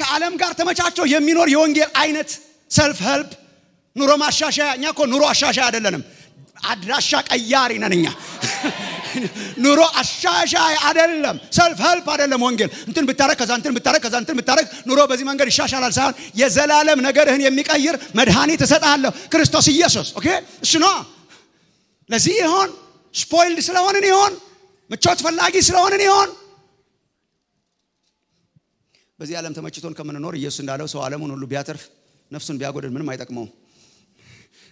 ከዓለም ጋር ተመቻቸው የሚኖር የወንጌል አይነት ሰልፍ ሄልፕ ኑሮ ማሻሻያ እኛ እኮ ኑሮ አሻሻ አይደለንም፣ አድራሻ ቀያሪ ነን እኛ። (laughs) ኑሮ አሻሻይ አይደለም፣ ሰልፍ ሄልፕ አይደለም። ወንጌል እንትን ብታረግ ከዛ እንትን ብታረግ ከዛ እንትን ብታረግ ኑሮ በዚህ መንገድ ይሻሻላል ሳይሆን የዘላለም ነገርህን የሚቀይር መድኃኒት እሰጥሃለሁ፣ ክርስቶስ ኢየሱስ። ኦኬ፣ እሱ ነው። ለዚህ ይሆን ስፖይልድ ስለሆንን ይሆን ምቾት ፈላጊ ስለሆንን ይሆን በዚህ ዓለም ተመችቶን ከምንኖር ኢየሱስ እንዳለው ሰው ዓለሙን ሁሉ ቢያተርፍ ነፍሱን ቢያጎድል ምንም አይጠቅመውም።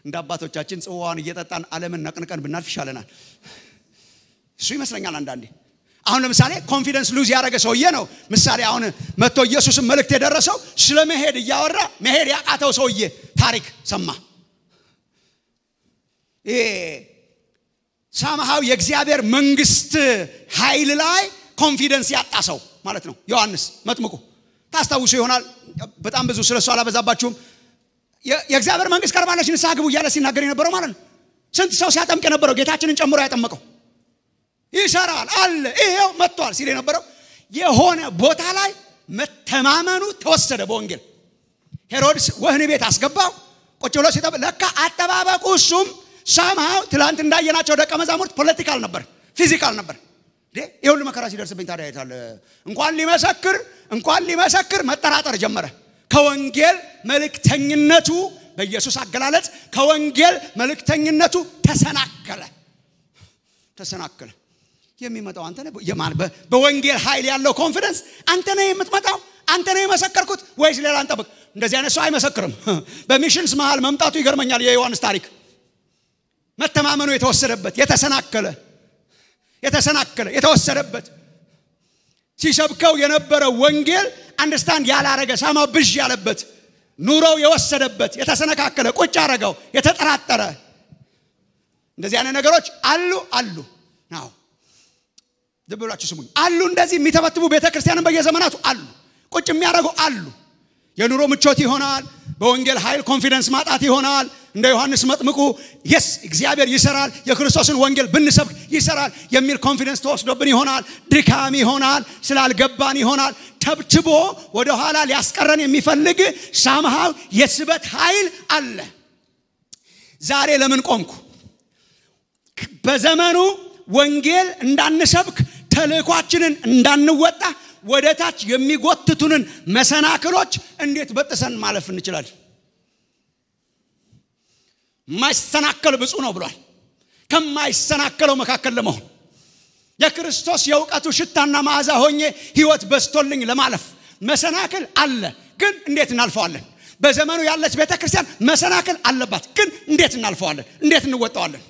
እንደ አባቶቻችን ጽዋን እየጠጣን ዓለምን ነቅንቀን ብናልፍ ይሻለናል። እሱ ይመስለኛል አንዳንዴ። አሁን ለምሳሌ ኮንፊደንስ ሉዝ ያደረገ ሰውዬ ነው ምሳሌ አሁን መጥቶ ኢየሱስን መልእክት የደረሰው ስለ መሄድ እያወራ መሄድ ያቃተው ሰውዬ ታሪክ ሰማ። ሳምሃው የእግዚአብሔር መንግስት ኃይል ላይ ኮንፊደንስ ያጣ ሰው ማለት ነው። ዮሐንስ መጥምቁ ታስታውሱ ይሆናል። በጣም ብዙ ስለሱ አላበዛባችሁም። የእግዚአብሔር መንግስት ቀርባለች ንስሐ ግቡ እያለ ሲናገር የነበረው ማለት ነው ስንት ሰው ሲያጠምቅ የነበረው ጌታችንን ጨምሮ ያጠመቀው ይሰራል አለ ይሄው መጥቷል ሲል የነበረው የሆነ ቦታ ላይ መተማመኑ ተወሰደ በወንጌል ሄሮድስ ወህኒ ቤት አስገባው ቁጭ ብሎ ሲጠብ ለካ አጠባበቁ እሱም ሳምሃው ትላንት እንዳየናቸው ደቀ መዛሙርት ፖለቲካል ነበር ፊዚካል ነበር ይህ ሁሉ መከራ ሲደርስብኝ ታዲያ የታለ እንኳን ሊመሰክር እንኳን ሊመሰክር መጠራጠር ጀመረ ከወንጌል መልእክተኝነቱ በኢየሱስ አገላለጽ ከወንጌል መልእክተኝነቱ ተሰናከለ ተሰናከለ የሚመጣው አንተ ነህ የማን በወንጌል ኃይል ያለው ኮንፊደንስ አንተ ነህ የምትመጣው አንተ ነህ የመሰከርኩት ወይስ ሌላ አንጠብቅ እንደዚህ አይነት ሰው አይመሰክርም (laughs) በሚሽንስ መሃል መምጣቱ ይገርመኛል የዮሐንስ ታሪክ መተማመኑ የተወሰደበት የተሰናከለ የተሰናከለ የተወሰደበት ሲሰብከው የነበረ ወንጌል አንደርስታንድ ያላረገ ሳማ ብዥ ያለበት ኑሮው የወሰደበት የተሰነካከለ ቁጭ አረገው የተጠራጠረ እንደዚህ አይነት ነገሮች አሉ አሉ ናው ብላችሁ ስሙኝ አሉ እንደዚህ የሚተበትቡ ቤተ በየዘመናቱ አሉ ቁጭ የሚያደረጉ አሉ የኑሮ ምቾት ይሆናል በወንጌል ኃይል ኮንፊደንስ ማጣት ይሆናል እንደ ዮሐንስ መጥምቁ የስ እግዚአብሔር ይሰራል የክርስቶስን ወንጌል ብንሰብክ ይሰራል የሚል ኮንፊደንስ ተወስዶብን ይሆናል ድካም ይሆናል ስላልገባን ይሆናል ተብትቦ ወደ ኋላ ሊያስቀረን የሚፈልግ ሳምሃው የስበት ኃይል አለ ዛሬ ለምን ቆምኩ በዘመኑ ወንጌል እንዳንሰብክ ተልእኳችንን እንዳንወጣ ወደ ታች የሚጎትቱንን መሰናክሎች እንዴት በጥሰን ማለፍ እንችላለን? ማይሰናከል ብፁ ነው ብሏል። ከማይሰናከለው መካከል ለመሆን የክርስቶስ የእውቀቱ ሽታና መዓዛ ሆኜ ህይወት በስቶልኝ ለማለፍ መሰናክል አለ፣ ግን እንዴት እናልፈዋለን? በዘመኑ ያለች ቤተ ክርስቲያን መሰናክል አለባት፣ ግን እንዴት እናልፈዋለን? እንዴት እንወጣዋለን?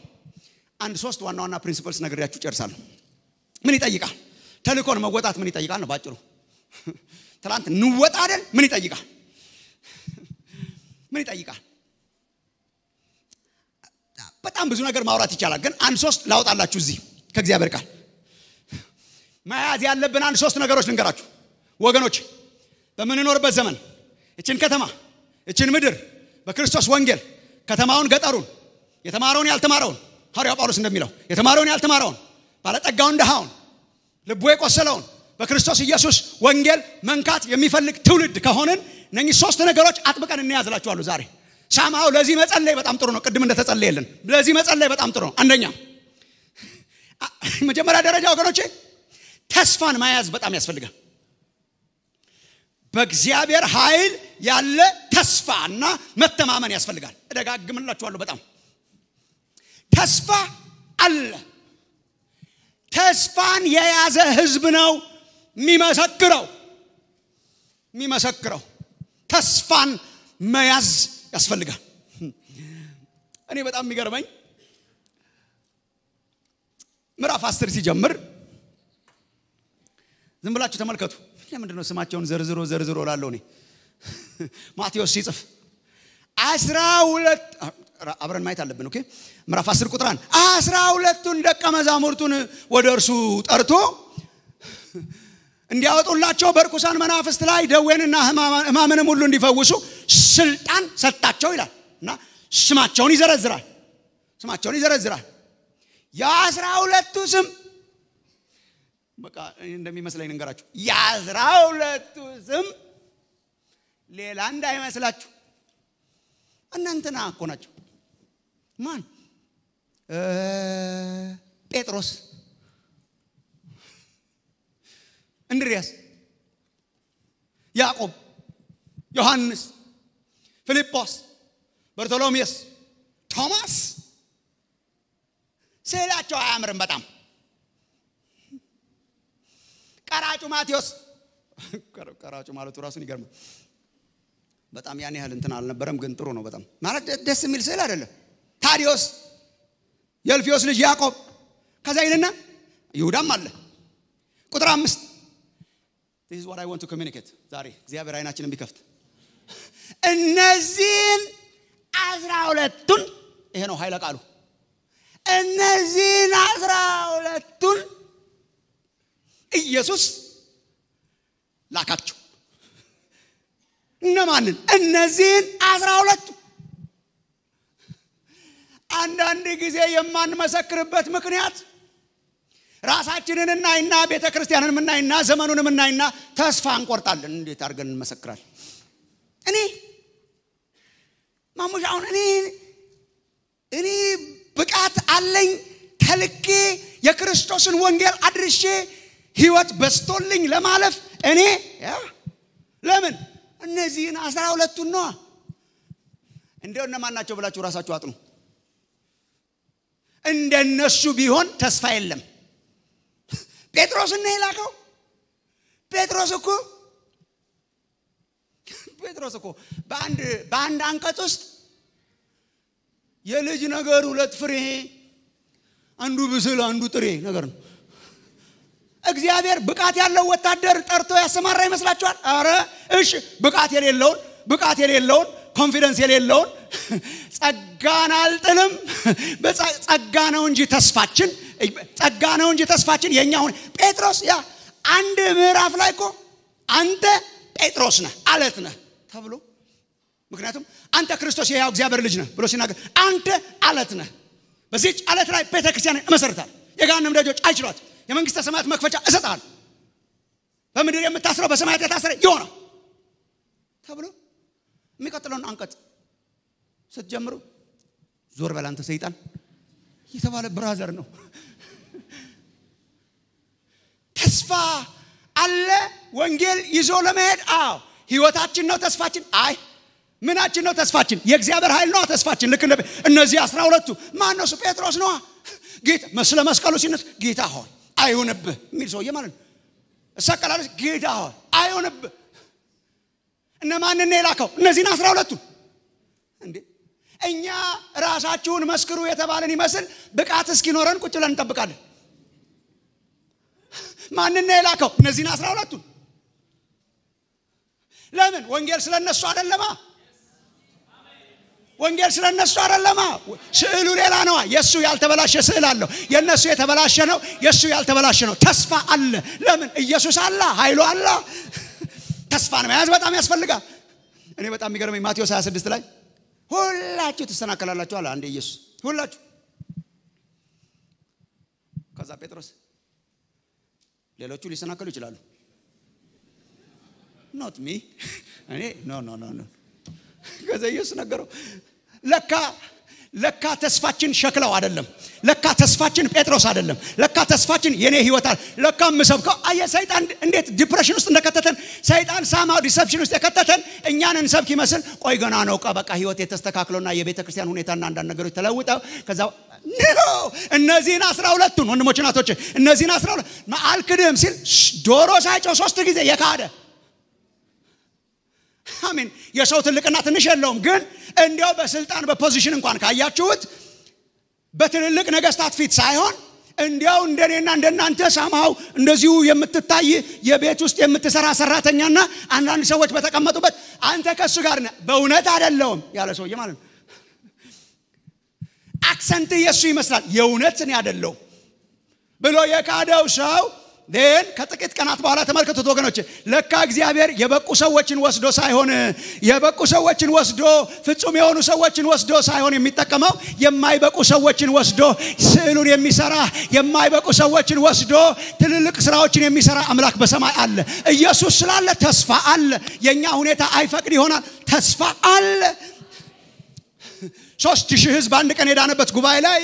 አንድ ሶስት ዋና ዋና ፕሪንስፕልስ ነገርያችሁ ጨርሳለሁ። ምን ይጠይቃል? ተልኮን መወጣት ምን ይጠይቃል ነው ባጭሩ። ትላንት እንወጣ አይደል? ምን ይጠይቃል? ምን ይጠይቃል? በጣም ብዙ ነገር ማውራት ይቻላል፣ ግን አንድ ሶስት ላውጣላችሁ እዚህ ከእግዚአብሔር ቃል መያዝ ያለብን አንድ ሶስት ነገሮች ልንገራችሁ ወገኖች። በምንኖርበት ዘመን እችን ከተማ እችን ምድር በክርስቶስ ወንጌል ከተማውን፣ ገጠሩን፣ የተማረውን፣ ያልተማረውን ሐዋርያው ጳውሎስ እንደሚለው የተማረውን፣ ያልተማረውን፣ ባለጠጋውን፣ ድሃውን ልቡ የቆሰለውን በክርስቶስ ኢየሱስ ወንጌል መንካት የሚፈልግ ትውልድ ከሆንን እነኚህ ሶስት ነገሮች አጥብቀን እንያዝላችኋሉ ዛሬ ሳምሃው ለዚህ መጸለይ በጣም ጥሩ ነው ቅድም እንደተጸለየልን ለዚህ መጸለይ በጣም ጥሩ ነው አንደኛ መጀመሪያ ደረጃ ወገኖቼ ተስፋን መያዝ በጣም ያስፈልጋል በእግዚአብሔር ኃይል ያለ ተስፋ እና መተማመን ያስፈልጋል እደጋግምላችኋለሁ በጣም ተስፋ አለ ተስፋን የያዘ ህዝብ ነው የሚመሰክረው የሚመሰክረው ተስፋን መያዝ ያስፈልጋል እኔ በጣም የሚገርመኝ ምዕራፍ አስር ሲጀምር ዝም ብላችሁ ተመልከቱ ለምንድ ነው ስማቸውን ዘርዝሮ ዘርዝሮ ላለው እኔ ማቴዎስ ሲጽፍ አስራ ሁለት አብረን ማየት አለብን። ኦኬ ምዕራፍ 10 ቁጥራን 1 አስራ ሁለቱን ደቀ መዛሙርቱን ወደ እርሱ ጠርቶ እንዲያወጡላቸው በርኩሳን መናፍስት ላይ ደዌንና ህማምንም ሁሉ እንዲፈውሱ ስልጣን ሰጣቸው ይላል እና ስማቸውን ይዘረዝራል ስማቸውን ይዘረዝራል የአስራ ሁለቱ ስም በቃ እንደሚመስለኝ ንገራችሁ የአስራ ሁለቱ ስም ሌላ እንዳይመስላችሁ እናንተና እኮ ናቸው ማን? ጴጥሮስ፣ እንድሪያስ፣ ያዕቆብ፣ ዮሐንስ፣ ፊልጶስ፣ በርቶሎሜዎስ፣ ቶማስ ስዕላቸው አያምርም በጣም ቀራጩ ማቴዎስ ቀራጩ ማለቱ ራሱን ይገርማል። በጣም ያን ያህል እንትን አልነበረም፣ ግን ጥሩ ነው። በጣም ማለት ደስ የሚል ስዕል አይደለም። ታዲዮስ፣ የእልፊዮስ ልጅ ያዕቆብ፣ ከዛ ይልና ይሁዳም አለ። ቁጥር አምስት ዚስ ዋት አይ ወንት ቱ ኮሚኒኬት ዛሬ እግዚአብሔር አይናችንን ቢከፍት እነዚህን አስራ ሁለቱን ይሄ ነው ኃይለ ቃሉ እነዚህን አስራ ሁለቱን ኢየሱስ ላካቸው እነማንን እነዚህን አስራ ሁለቱ አንዳንድ ጊዜ የማንመሰክርበት ምክንያት ራሳችንን እናይና ቤተ ክርስቲያንን እናይና ዘመኑንም እናይና ተስፋ እንቆርጣለን። እንዴት አድርገን እንመሰክራል? እኔ ማሙሽ አሁን እኔ እኔ ብቃት አለኝ ተልኬ የክርስቶስን ወንጌል አድርሼ ህይወት በስቶልኝ ለማለፍ እኔ ለምን እነዚህን አስራ ሁለቱን ነዋ። እንደው እነማን ናቸው ብላችሁ ራሳችሁ አጥኑ። እንደነሱ ቢሆን ተስፋ የለም ጴጥሮስ እና የላከው ጴጥሮስ እኮ ጴጥሮስ እኮ በአንድ በአንድ አንቀጽ ውስጥ የልጅ ነገር ሁለት ፍሬ አንዱ ብስል አንዱ ጥሬ ነገር ነው እግዚአብሔር ብቃት ያለው ወታደር ጠርቶ ያሰማራ ይመስላችኋል አረ እሺ፣ ብቃት የሌለውን ብቃት የሌለውን ኮንፊደንስ የሌለውን ጸጋን አልጥልም ጸጋ ነው እንጂ ተስፋችን ጸጋ ነው እንጂ ተስፋችን የእኛ ሁን ጴጥሮስ ያ አንድ ምዕራፍ ላይ እኮ አንተ ጴጥሮስ ነህ አለት ነህ ተብሎ ምክንያቱም አንተ ክርስቶስ የያው እግዚአብሔር ልጅ ነህ ብሎ ሲናገር አንተ አለት ነህ በዚች አለት ላይ ቤተክርስቲያን እመሰርታል የጋንም ደጆች አይችሏት የመንግስተ ሰማያት መክፈቻ እሰጣል በምድር የምታስረው በሰማያት የታሰረ ይሆነ ተብሎ የሚቀጥለውን አንቀጽ ስትጀምሩ ዞር በላንተ ሰይጣን የተባለ ብራዘር ነው። ተስፋ አለ ወንጌል ይዞ ለመሄድ አዎ ህይወታችን ነው ተስፋችን አይ ምናችን ነው ተስፋችን የእግዚአብሔር ኃይል ነዋ ተስፋችን ልክ እነዚህ አስራ ሁለቱ ማን ነው ጴጥሮስ ነዋ ጌታ ስለ መስቀሉ ሲነስ ጌታ ሆይ አይሆንብህ የሚል ሰውዬ ማለት ነው እሰቀላለች ጌታ ሆይ አይሆንብህ እነማንን ነው የላከው? እነዚህን አስራ ሁለቱን እንዴ እኛ ራሳችሁን መስክሩ የተባለን ይመስል ብቃት እስኪኖረን ቁጭ ብለን እንጠብቃለን። ማንን ነው የላከው? እነዚህን አስራ ሁለቱን ለምን? ወንጌል ስለ አይደለማ። ወንጌል ስለ አይደለማ። ስዕሉ ሌላ ነዋ። የእሱ ያልተበላሸ ስዕል አለው። የእነሱ የተበላሸ ነው። የእሱ ያልተበላሸ ነው። ተስፋ አለ። ለምን? ኢየሱስ አላ፣ ኃይሉ አላ። ተስፋን መያዝ በጣም ያስፈልጋል። እኔ በጣም የሚገርመኝ ማቴዎስ 26 ላይ ሁላችሁ ትሰናከላላችሁ አለ አንዴ ኢየሱስ ሁላችሁ። ከዛ ጴጥሮስ ሌሎቹ ሊሰናከሉ ይችላሉ። ኖት ሚ እኔ ኖ ኖ ኖ ኖ። ከዛ ኢየሱስ ነገረው ለካ ለካ ተስፋችን ሸክለው አይደለም። ለካ ተስፋችን ጴጥሮስ አይደለም። ለካ ተስፋችን የኔ ህይወት አለ። ለካ የምሰብከው አየ ሰይጣን እንዴት ዲፕሬሽን ውስጥ እንደከተተን ሰይጣን ሳማ ዲሰፕሽን ውስጥ የከተተን እኛን እንሰብክ ይመስል ቆይ ገና ነው ቃ በቃ ህይወት የተስተካክለውና የቤተ ክርስቲያን ሁኔታና አንዳንድ ነገሮች ተለውጠው ከዛ ኖ እነዚህን አስራ ሁለቱን ወንድሞችና እናቶች እነዚህን አስራ ሁለት አልክድህም ሲል ዶሮ ሳይጮ ሶስት ጊዜ የካደ አሜን። የሰው ትልቅና ትንሽ የለውም። ግን እንዲያው በስልጣን በፖዚሽን እንኳን ካያችሁት በትልልቅ ነገስታት ፊት ሳይሆን እንዲያው እንደኔና እንደናንተ ሳምሃው እንደዚሁ የምትታይ የቤት ውስጥ የምትሰራ ሰራተኛና አንዳንድ ሰዎች በተቀመጡበት አንተ ከሱ ጋር በእውነት አይደለውም ያለ ሰውዬ ማለት ነው። አክሰንት የእሱ ይመስላል። የእውነት እኔ አይደለሁም ብሎ የካደው ሰው ን ከጥቂት ቀናት በኋላ ተመልከቱት ወገኖች፣ ለካ እግዚአብሔር የበቁ ሰዎችን ወስዶ ሳይሆን የበቁ ሰዎችን ወስዶ ፍጹም የሆኑ ሰዎችን ወስዶ ሳይሆን የሚጠቀመው የማይበቁ ሰዎችን ወስዶ ስዕሉን የሚሰራ የማይበቁ ሰዎችን ወስዶ ትልልቅ ስራዎችን የሚሰራ አምላክ በሰማይ አለ። ኢየሱስ ስላለ ተስፋ አለ። የእኛ ሁኔታ አይፈቅድ ይሆናል፣ ተስፋ አለ። ሶስት ሺህ ህዝብ አንድ ቀን የዳነበት ጉባኤ ላይ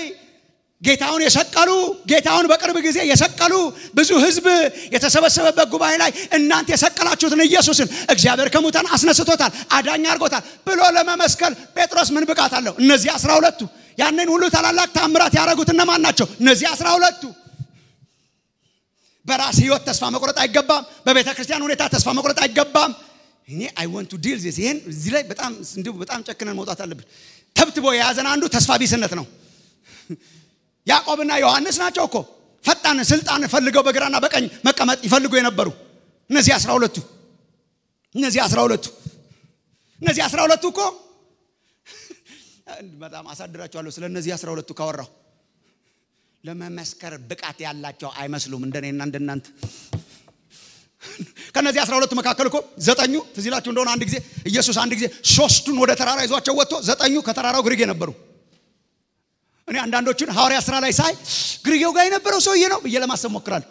ጌታውን የሰቀሉ ጌታውን በቅርብ ጊዜ የሰቀሉ ብዙ ህዝብ የተሰበሰበበት ጉባኤ ላይ እናንተ የሰቀላችሁትን ኢየሱስን እግዚአብሔር ከሙታን አስነስቶታል፣ አዳኝ አድርጎታል ብሎ ለመመስከል ጴጥሮስ ምን ብቃት አለው? እነዚህ አስራ ሁለቱ ያንን ሁሉ ታላላቅ ታምራት ያደረጉት እነማን ናቸው? እነዚህ አስራ ሁለቱ በራስ ህይወት ተስፋ መቁረጥ አይገባም። በቤተ ክርስቲያን ሁኔታ ተስፋ መቁረጥ አይገባም። እኔ አይ ዋንት ቱ ዲል ዚስ ይሄን እዚህ ላይ በጣም እንዲሁ በጣም ጨክነን መውጣት አለብን። ተብትቦ የያዘን አንዱ ተስፋ ቢስነት ነው። ያዕቆብና ዮሐንስ ናቸው እኮ ፈጣን ስልጣን ፈልገው በግራና በቀኝ መቀመጥ ይፈልጉ የነበሩ እነዚህ አስራ ሁለቱ እነዚህ አስራ ሁለቱ እነዚህ አስራ ሁለቱ እኮ በጣም አሳድራቸዋለሁ ስለ እነዚህ አስራ ሁለቱ ካወራሁ ለመመስከር ብቃት ያላቸው አይመስሉም እንደኔና እንደናንተ ከነዚህ አስራ ሁለቱ መካከል እኮ ዘጠኙ ትዚላችሁ እንደሆነ አንድ ጊዜ ኢየሱስ አንድ ጊዜ ሶስቱን ወደ ተራራ ይዟቸው ወጥቶ ዘጠኙ ከተራራው ግርጌ ነበሩ እኔ አንዳንዶቹን ሐዋርያ ስራ ላይ ሳይ ግርጌው ጋር የነበረው ሰውዬ ነው ብዬ ለማሰብ ሞክራለሁ።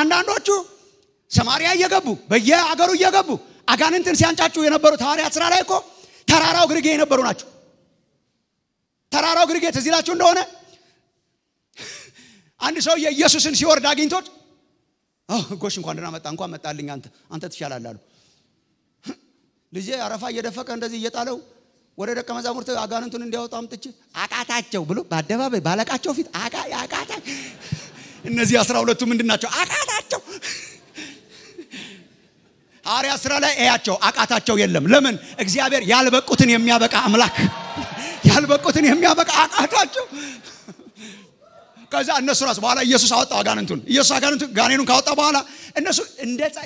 አንዳንዶቹ ሰማሪያ እየገቡ በየአገሩ እየገቡ አጋንንትን ሲያንጫጩ የነበሩት ሐዋርያ ስራ ላይ እኮ ተራራው ግርጌ የነበሩ ናቸው። ተራራው ግርጌ ትዝ ይላችሁ እንደሆነ አንድ ሰውዬ ኢየሱስን ሲወርድ አግኝቶት ጎሽ እንኳን ደህና መጣ እንኳን መጣልኝ አንተ አንተ ትሻላለህ አሉ። ልጄ አረፋ እየደፈቀ እንደዚህ እየጣለው ወደ ደቀ መዛሙርት አጋንንቱን እንዲያወጡ አምጥቼ አቃታቸው ብሎ በአደባባይ ባለቃቸው ፊት አቃታ እነዚህ አስራ ሁለቱ ምንድን ናቸው? አቃታቸው። ሐዋርያ ስራ ላይ እያቸው አቃታቸው የለም። ለምን? እግዚአብሔር ያልበቁትን የሚያበቃ አምላክ ያልበቁትን የሚያበቃ አቃታቸው። ከዛ እነሱ ራሱ በኋላ ኢየሱስ አወጣው አጋንንቱን። ኢየሱስ አጋንንቱን ጋኔኑን ካወጣ በኋላ እነሱ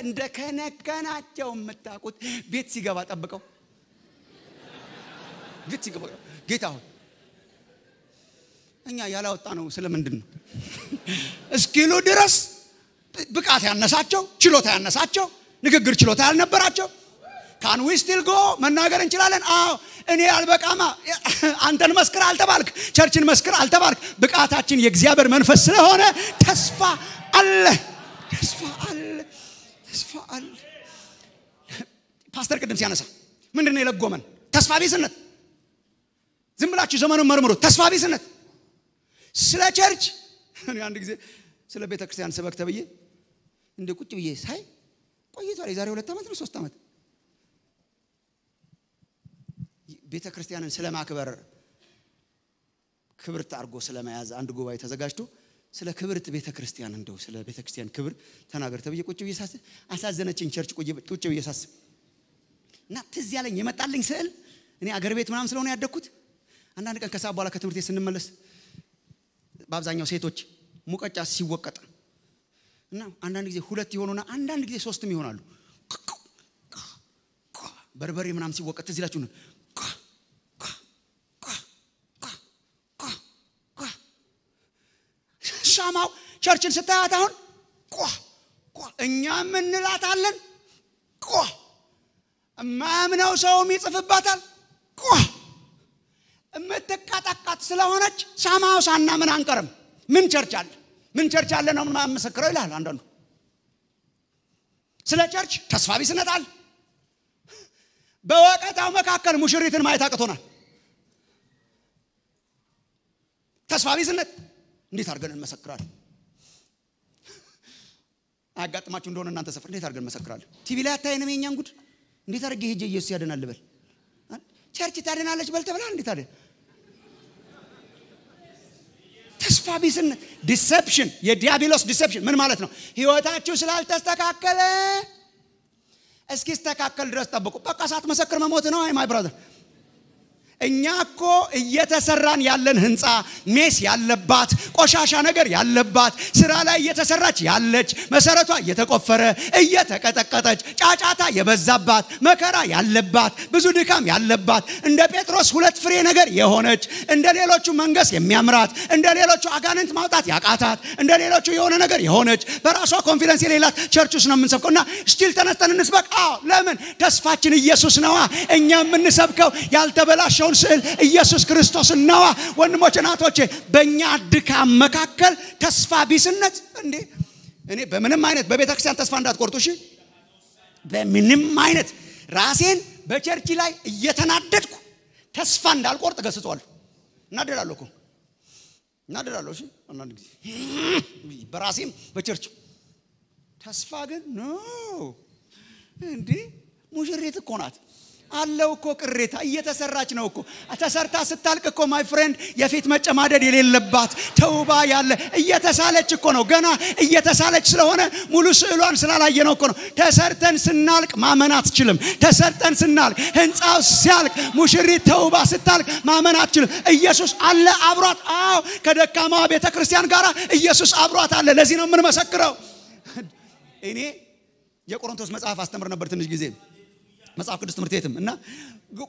እንደ ከነከናቸው የምታውቁት ቤት ሲገባ ጠብቀው ግት ይገባ ጌታ ሆይ እኛ ያላወጣ ነው ስለምንድን ነው እስኪሉ ድረስ ብቃት ያነሳቸው ችሎታ ያነሳቸው ንግግር ችሎታ ያልነበራቸው ካን ዊ ስቲል ጎ መናገር እንችላለን አዎ እኔ አልበቃማ አንተን መስክር አልተባልክ ቸርችን መስክር አልተባልክ ብቃታችን የእግዚአብሔር መንፈስ ስለሆነ ተስፋ አለ ተስፋ አለ ተስፋ አለ ፓስተር ቅድም ሲያነሳ ምንድን ነው የለጎመን ተስፋ ቢስነት ዝም ብላችሁ ዘመኑን መርምሩ ተስፋ ቢስነት ስለ ቸርች (laughs) አንድ ጊዜ ስለ ቤተ ክርስቲያን ስበክ ተብዬ እንደ ቁጭ ብዬ ሳይ ቆይቷል የዛሬ ሁለት ዓመት ነው ሶስት ዓመት ቤተ ክርስቲያንን ስለ ማክበር ክብርት አድርጎ ስለመያዝ አንድ ጉባኤ ተዘጋጅቶ ስለ ክብርት ቤተ ክርስቲያን እንደው ስለ ቤተ ክርስቲያን ክብር ተናገር ተብዬ ቁጭ ብዬ ሳስብ አሳዘነችኝ ቸርች ቁጭ ብዬ ሳስብ እና ትዝ ያለኝ የመጣልኝ ስዕል እኔ አገር ቤት ምናምን ስለሆነ ያደግኩት አንዳንድ ቀን ከሰዓት በኋላ ከትምህርት ስንመለስ በአብዛኛው ሴቶች ሙቀጫ ሲወቀጥ እና አንዳንድ ጊዜ ሁለት የሆኑና አንዳንድ ጊዜ ሶስትም ይሆናሉ በርበሬ ምናም ሲወቀጥ እዚህ ላችሁ ሻማው ቸርችን ስታያት አሁን እኛ ምንላታለን ማምነው ሰው ይጽፍባታል ስለሆነች ሳማው ሳና ምን አንቀርም ምን ቸርች አለ ምን ቸርች አለ ነው የምንመሰክረው ይላል አንዳንዱ ስለ ቸርች ተስፋ ቢስነት አለ በወቀጣው መካከል ሙሽሪትን ማየት አቅቶናል ተስፋ ቢስነት እንዴት አድርገን እንመሰክራለን አያጋጥማችሁ እንደሆነ እናንተ ሰፈር እንዴት አድርገን እንመሰክራለን ቲቪ ላይ አታይንም የኛን ጉድ እንዴት አድርጌ ሄጄ ኢየሱስ ያድናል ልበል ቸርች ታድናለች በል ተብላል እንዴት አድን ተስፋ ቢስን ዲሰፕሽን የዲያብሎስ ዲሰፕሽን ምን ማለት ነው ህይወታችሁ ስላልተስተካከለ እስኪስተካከል ድረስ ጠብቁ በቃ ሳትመሰክር መሞት ነው አይ ማይ ብራዘር እኛ እኮ እየተሰራን ያለን ህንፃ ሜስ ያለባት ቆሻሻ ነገር ያለባት ስራ ላይ እየተሰራች ያለች መሰረቷ እየተቆፈረ እየተቀጠቀጠች ጫጫታ የበዛባት መከራ ያለባት ብዙ ድካም ያለባት እንደ ጴጥሮስ ሁለት ፍሬ ነገር የሆነች እንደ ሌሎቹ መንገስ የሚያምራት እንደ ሌሎቹ አጋንንት ማውጣት ያቃታት እንደ ሌሎቹ የሆነ ነገር የሆነች በራሷ ኮንፊደንስ የሌላት ቸርች ውስጥ ነው የምንሰብከው እና ስቲል ተነስተን እንስበክ ለምን ተስፋችን ኢየሱስ ነዋ እኛ የምንሰብከው ያልተበላሸው ያለውን ስዕል ኢየሱስ ክርስቶስ ነዋ። ወንድሞች ናቶቼ፣ በእኛ ድካም መካከል ተስፋ ቢስነት እንዴ! እኔ በምንም አይነት በቤተ ክርስቲያን ተስፋ እንዳትቆርጡ እሺ። በምንም አይነት ራሴን በቸርች ላይ እየተናደድኩ ተስፋ እንዳልቆርጥ ገስጿለሁ። እናደዳለሁ እኮ እናደዳለሁ። እሺ አንዳንድ ጊዜ በራሴም በቸርች ተስፋ ግን ኖ እንዴ ሙሽሪት እኮ ናት። አለው እኮ ቅሬታ እየተሰራች ነው እኮ ተሰርታ ስታልቅ እኮ ማይ ፍሬንድ የፊት መጨማደድ የሌለባት ተውባ ያለ እየተሳለች እኮ ነው። ገና እየተሳለች ስለሆነ ሙሉ ስዕሏን ስላላየ ነው እኮ ነው። ተሰርተን ስናልቅ ማመን አትችልም። ተሰርተን ስናልቅ ህንፃው ሲያልቅ ሙሽሪት ተውባ ስታልቅ ማመን አትችልም። ኢየሱስ አለ አብሯት። አዎ ከደካማዋ ቤተ ክርስቲያን ጋር ኢየሱስ አብሯት አለ። ለዚህ ነው የምንመሰክረው። እኔ የቆሮንቶስ መጽሐፍ አስተምር ነበር ትንሽ ጊዜ መጽሐፍ ቅዱስ ትምህርት ቤትም እና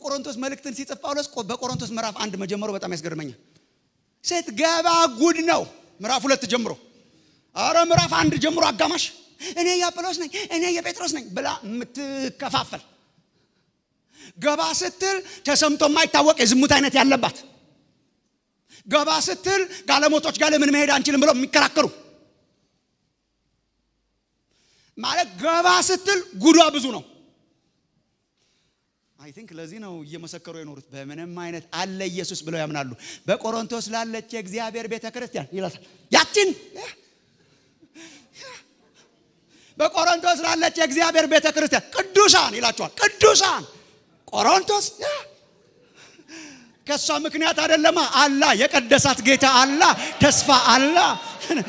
ቆሮንቶስ መልእክትን ሲጽፍ ጳውሎስ በቆሮንቶስ ምዕራፍ አንድ መጀመሩ በጣም ያስገርመኛል። ገባ ጉድ ነው። ምዕራፍ ሁለት ጀምሮ አረ ምዕራፍ አንድ ጀምሮ አጋማሽ እኔ የአጵሎስ ነኝ እኔ የጴጥሮስ ነኝ ብላ የምትከፋፈል ገባ ስትል ተሰምቶ የማይታወቅ የዝሙት አይነት ያለባት ገባ ስትል ጋለሞቶች ጋር ለምን መሄድ አንችልም ብለው የሚከራከሩ ማለት ገባ ስትል ጉዷ ብዙ ነው። አይ ቲንክ ለዚህ ነው እየመሰከሩ የኖሩት። በምንም አይነት አለ ኢየሱስ ብለው ያምናሉ። በቆሮንቶስ ላለች የእግዚአብሔር ቤተ ክርስቲያን ይላታል ያችን በቆሮንቶስ ላለች የእግዚአብሔር ቤተ ክርስቲያን ቅዱሳን ይላቸዋል። ቅዱሳን ቆሮንቶስ ከእሷ ምክንያት አይደለማ። አላ የቀደሳት ጌታ አላ ተስፋ አላ (laughs)